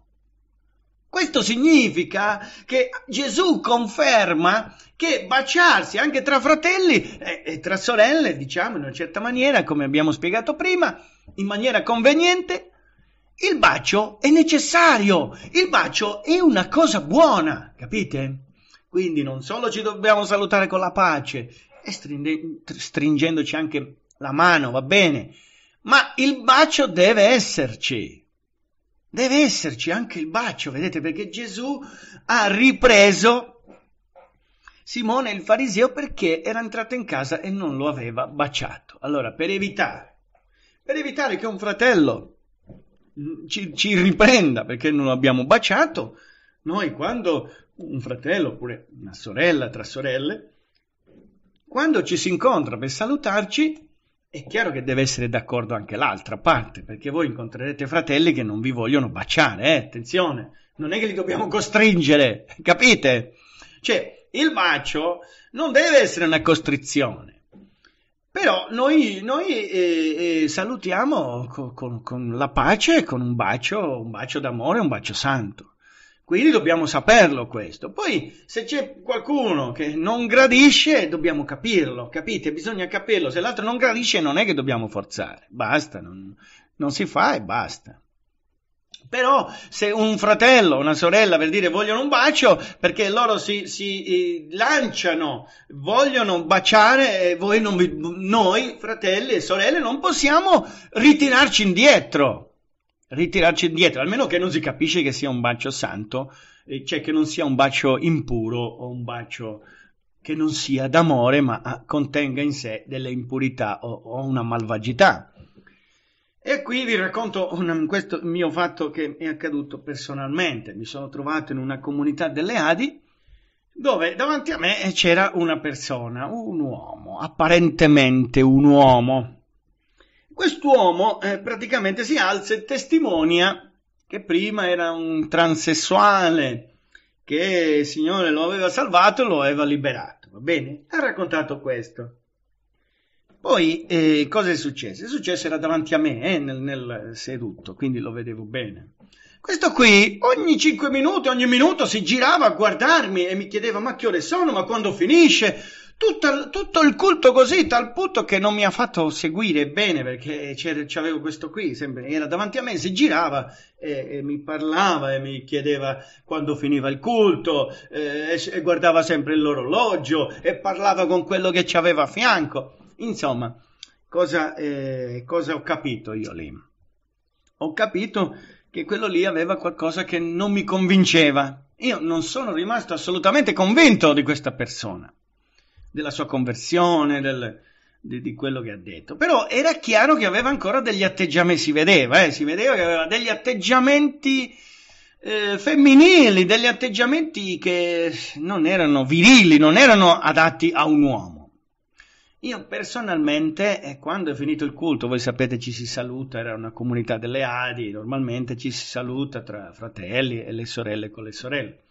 A: Questo significa che Gesù conferma che baciarsi anche tra fratelli eh, e, tra sorelle, diciamo in una certa maniera, come abbiamo spiegato prima, in maniera conveniente, il bacio è necessario, il bacio è una cosa buona, capite? Quindi non solo ci dobbiamo salutare con la pace e stringendoci anche la mano, va bene, ma il bacio deve esserci. Deve esserci anche il bacio, vedete, perché Gesù ha ripreso Simone il fariseo perché era entrato in casa e non lo aveva baciato. Allora, per evitare, per evitare che un fratello ci, ci riprenda perché non abbiamo baciato, noi quando un fratello oppure una sorella tra sorelle, quando ci si incontra per salutarci, è chiaro che deve essere d'accordo anche l'altra parte, perché voi incontrerete fratelli che non vi vogliono baciare, eh? attenzione, non è che li dobbiamo costringere, capite? Cioè, il bacio non deve essere una costrizione, però noi, noi eh, eh, salutiamo con, con, con, la pace, con un bacio, un bacio d'amore, un bacio santo. Quindi dobbiamo saperlo questo. Poi se c'è qualcuno che non gradisce, dobbiamo capirlo, capite? Bisogna capirlo. Se l'altro non gradisce non è che dobbiamo forzare. Basta, non, non si fa e basta. Però se un fratello, una sorella per dire vogliono un bacio, perché loro si, si eh, lanciano, vogliono baciare e voi non vi, noi, fratelli e sorelle, non possiamo ritirarci indietro. Ritirarci indietro, almeno che non si capisce che sia un bacio santo, eh, cioè che non sia un bacio impuro o un bacio che non sia d'amore ma ah, contenga in sé delle impurità o, o una malvagità. E qui vi racconto un, questo mio fatto che è accaduto personalmente. Mi sono trovato in una comunità delle Adi dove davanti a me c'era una persona, un uomo, apparentemente un uomo. Quest'uomo eh, praticamente si alza e testimonia che prima era un transessuale, che il Signore lo aveva salvato e lo aveva liberato, va bene? Ha raccontato questo. Poi eh, cosa è successo? È successo era davanti a me, eh, nel, nel seduto, quindi lo vedevo bene. Questo qui ogni 5 minuti, ogni minuto si girava a guardarmi e mi chiedeva ma che ore sono, ma quando finisce? Tutto, tutto, il culto così, tal punto che non mi ha fatto seguire bene perché c'avevo questo qui, sempre, era davanti a me, si girava e, e, mi parlava e mi chiedeva quando finiva il culto eh, e, e guardava sempre l'orologio e parlava con quello che ci aveva a fianco. Insomma, cosa, eh, cosa ho capito io lì? Ho capito che quello lì aveva qualcosa che non mi convinceva. Io non sono rimasto assolutamente convinto di questa persona, della sua conversione, del, di, di, quello che ha detto. Però era chiaro che aveva ancora degli atteggiamenti, si vedeva, eh, si vedeva che aveva degli atteggiamenti eh, femminili, degli atteggiamenti che non erano virili, non erano adatti a un uomo. Io personalmente, eh, quando è finito il culto, voi sapete ci si saluta, era una comunità delle Adi, normalmente ci si saluta tra fratelli e le sorelle con le sorelle,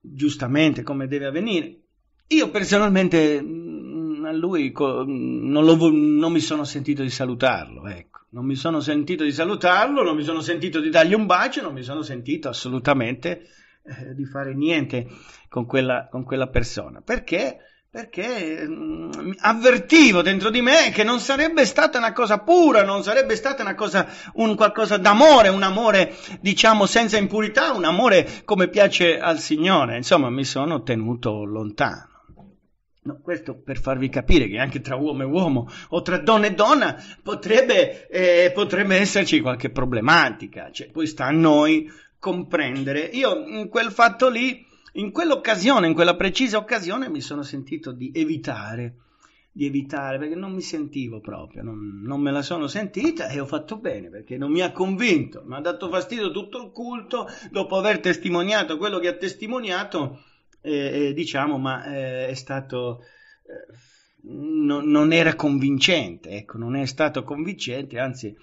A: giustamente come deve avvenire. Io personalmente mm, a lui non, lo, non mi sono sentito di salutarlo, ecco, non mi sono sentito di salutarlo, non mi sono sentito di dargli un bacio, non mi sono sentito assolutamente eh, di fare niente con quella, con quella persona, perché perché mh, mm, avvertivo dentro di me che non sarebbe stata una cosa pura, non sarebbe stata una cosa, un qualcosa d'amore, un amore diciamo senza impurità, un amore come piace al Signore, insomma mi sono tenuto lontano. No, questo per farvi capire che anche tra uomo e uomo o tra donna e donna potrebbe, eh, potrebbe esserci qualche problematica, cioè, poi sta a noi comprendere. Io mm, quel fatto lì in quell'occasione, in quella precisa occasione, mi sono sentito di evitare, di evitare perché non mi sentivo proprio, non, non me la sono sentita e ho fatto bene perché non mi ha convinto, mi ha dato fastidio tutto il culto dopo aver testimoniato quello che ha testimoniato, eh, eh, diciamo, ma eh, è stato... Eh, no, non era convincente, ecco, non è stato convincente, anzi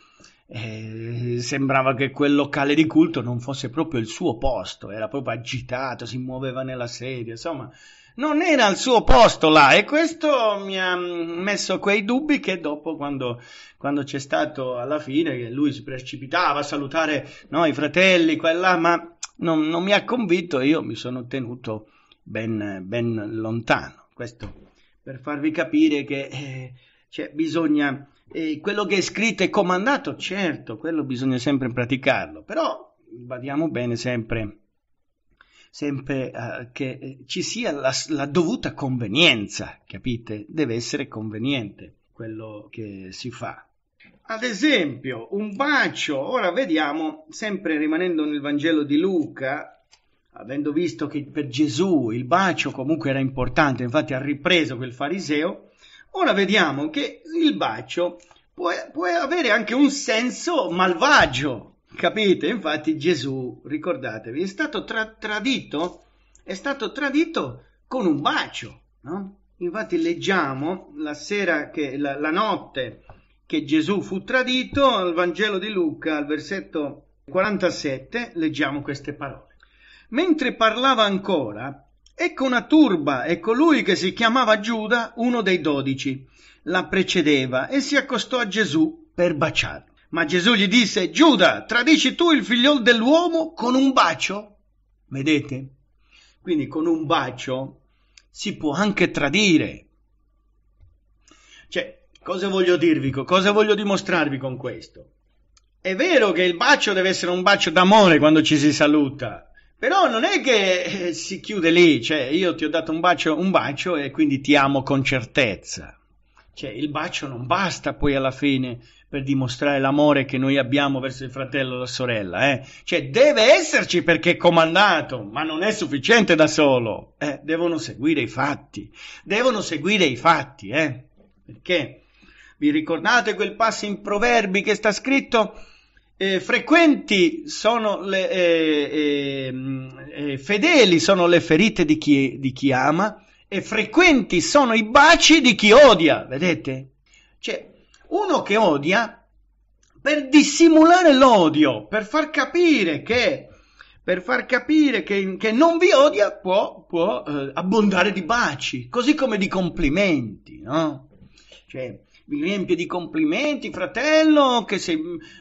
A: eh, sembrava che quel locale di culto non fosse proprio il suo posto, era proprio agitato, si muoveva nella sedia, insomma, non era al suo posto là e questo mi ha messo quei dubbi che dopo quando, quando c'è stato alla fine che lui si precipitava a salutare no, i fratelli qua ma non, non mi ha convinto e io mi sono tenuto ben, ben, lontano questo per farvi capire che eh, cioè, bisogna, eh, quello che è scritto e comandato, certo, quello bisogna sempre praticarlo, però badiamo bene sempre, sempre eh, che eh, ci sia la, la dovuta convenienza, capite? Deve essere conveniente quello che si fa. Ad esempio, un bacio, ora vediamo, sempre rimanendo nel Vangelo di Luca, avendo visto che per Gesù il bacio comunque era importante, infatti ha ripreso quel fariseo, Ora vediamo che il bacio può, può avere anche un senso malvagio, capite? Infatti Gesù, ricordatevi, è stato tra- tradito, è stato tradito con un bacio, no? Infatti leggiamo la sera, che, la, la notte che Gesù fu tradito, al Vangelo di Luca, al versetto 47, leggiamo queste parole. Mentre parlava ancora, Ecco una turba e colui che si chiamava Giuda, uno dei dodici, la precedeva e si accostò a Gesù per baciarlo. Ma Gesù gli disse, Giuda, tradisci tu il figliol dell'uomo con un bacio? Vedete? Quindi con un bacio si può anche tradire. Cioè, cosa voglio dirvi, cosa voglio dimostrarvi con questo? È vero che il bacio deve essere un bacio d'amore quando ci si saluta, però non è che eh, si chiude lì, cioè io ti ho dato un bacio, un bacio e quindi ti amo con certezza. Cioè il bacio non basta poi alla fine per dimostrare l'amore che noi abbiamo verso il fratello o la sorella, eh? Cioè deve esserci perché è comandato, ma non è sufficiente da solo, eh? Devono seguire i fatti, devono seguire i fatti, eh? Perché vi ricordate quel passo in Proverbi che sta scritto eh, frequenti sono le eh, eh, mm, eh, fedeli sono le ferite di chi, di chi, ama e frequenti sono i baci di chi odia, vedete? Cioè, uno che odia per dissimulare l'odio, per far capire che, far capire che, che non vi odia può, può eh, abbondare di baci, così come di complimenti, no? Cioè, mi riempie di complimenti, fratello, che sei,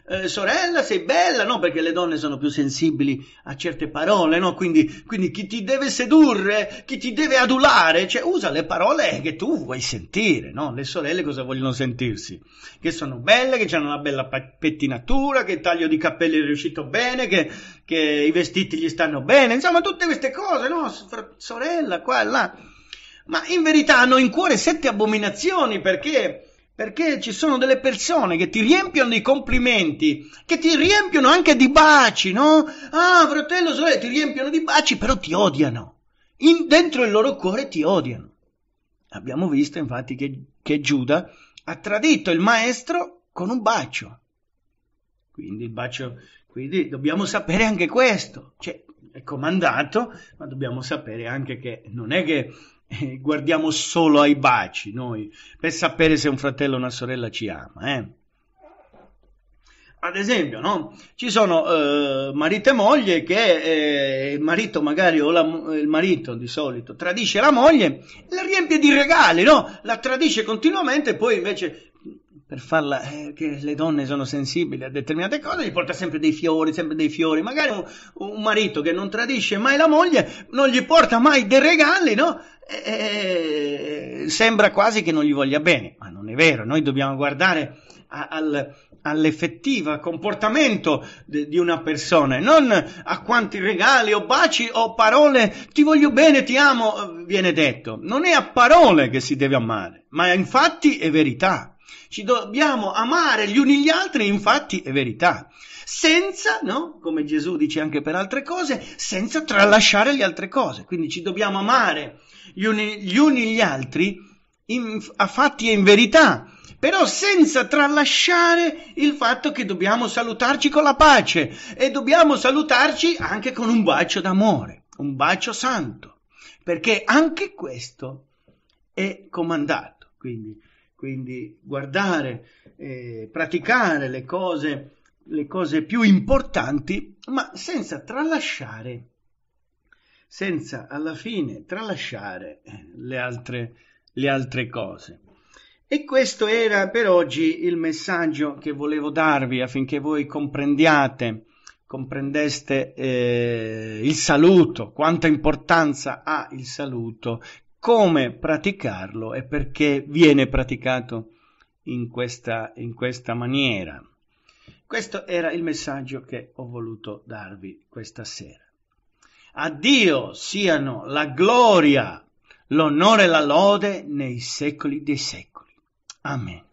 A: eh, sorella, sei bella, no? Perché le donne sono più sensibili a certe parole, no? Quindi, quindi chi ti deve sedurre, chi ti deve adulare, cioè usa le parole che tu vuoi sentire, no? Le sorelle cosa vogliono sentirsi? Che sono belle, che hanno una bella pettinatura, che il taglio di capelli è riuscito bene, che, che i vestiti gli stanno bene, insomma tutte queste cose, no? Sorella, qua e là ma in verità hanno in cuore sette abominazioni perché perché ci sono delle persone che ti riempiono di complimenti, che ti riempiono anche di baci, no? Ah, fratello, sorella, eh, ti riempiono di baci, però ti odiano. In, dentro il loro cuore ti odiano. Abbiamo visto infatti che, che Giuda ha tradito il maestro con un bacio. Quindi il bacio, quindi dobbiamo sapere anche questo. Cioè, è comandato, ma dobbiamo sapere anche che non è che eh, guardiamo solo ai baci noi per sapere se un fratello o una sorella ci ama. Eh. Ad esempio, no? ci sono eh, marito e moglie che eh, il marito magari o la, eh, il marito di solito tradisce la moglie, la riempie di regali, no? la tradisce continuamente e poi invece per farla, eh, che le donne sono sensibili a determinate cose, gli porta sempre dei fiori, sempre dei fiori. Magari un, un marito che non tradisce mai la moglie non gli porta mai dei regali, no? E, e, sembra quasi che non gli voglia bene, ma non è vero. Noi dobbiamo guardare a, al, all'effettivo comportamento de, di una persona e non a quanti regali o baci o parole ti voglio bene, ti amo, viene detto. Non è a parole che si deve amare, ma infatti è verità. Ci dobbiamo amare gli uni gli altri in fatti e verità, senza, no? come Gesù dice anche per altre cose, senza tralasciare le altre cose. Quindi ci dobbiamo amare gli uni gli, uni gli altri in, a fatti e in verità, però senza tralasciare il fatto che dobbiamo salutarci con la pace e dobbiamo salutarci anche con un bacio d'amore, un bacio santo, perché anche questo è comandato. Quindi quindi guardare, eh, praticare le cose, le cose più importanti, ma senza tralasciare, senza alla fine tralasciare eh, le altre, le altre cose. E questo era per oggi il messaggio che volevo darvi affinché voi comprendiate, comprendeste eh, il saluto, quanta importanza ha il saluto come praticarlo e perché viene praticato in questa, in questa maniera. Questo era il messaggio che ho voluto darvi questa sera. A Dio siano la gloria, l'onore e la lode nei secoli dei secoli. Amen.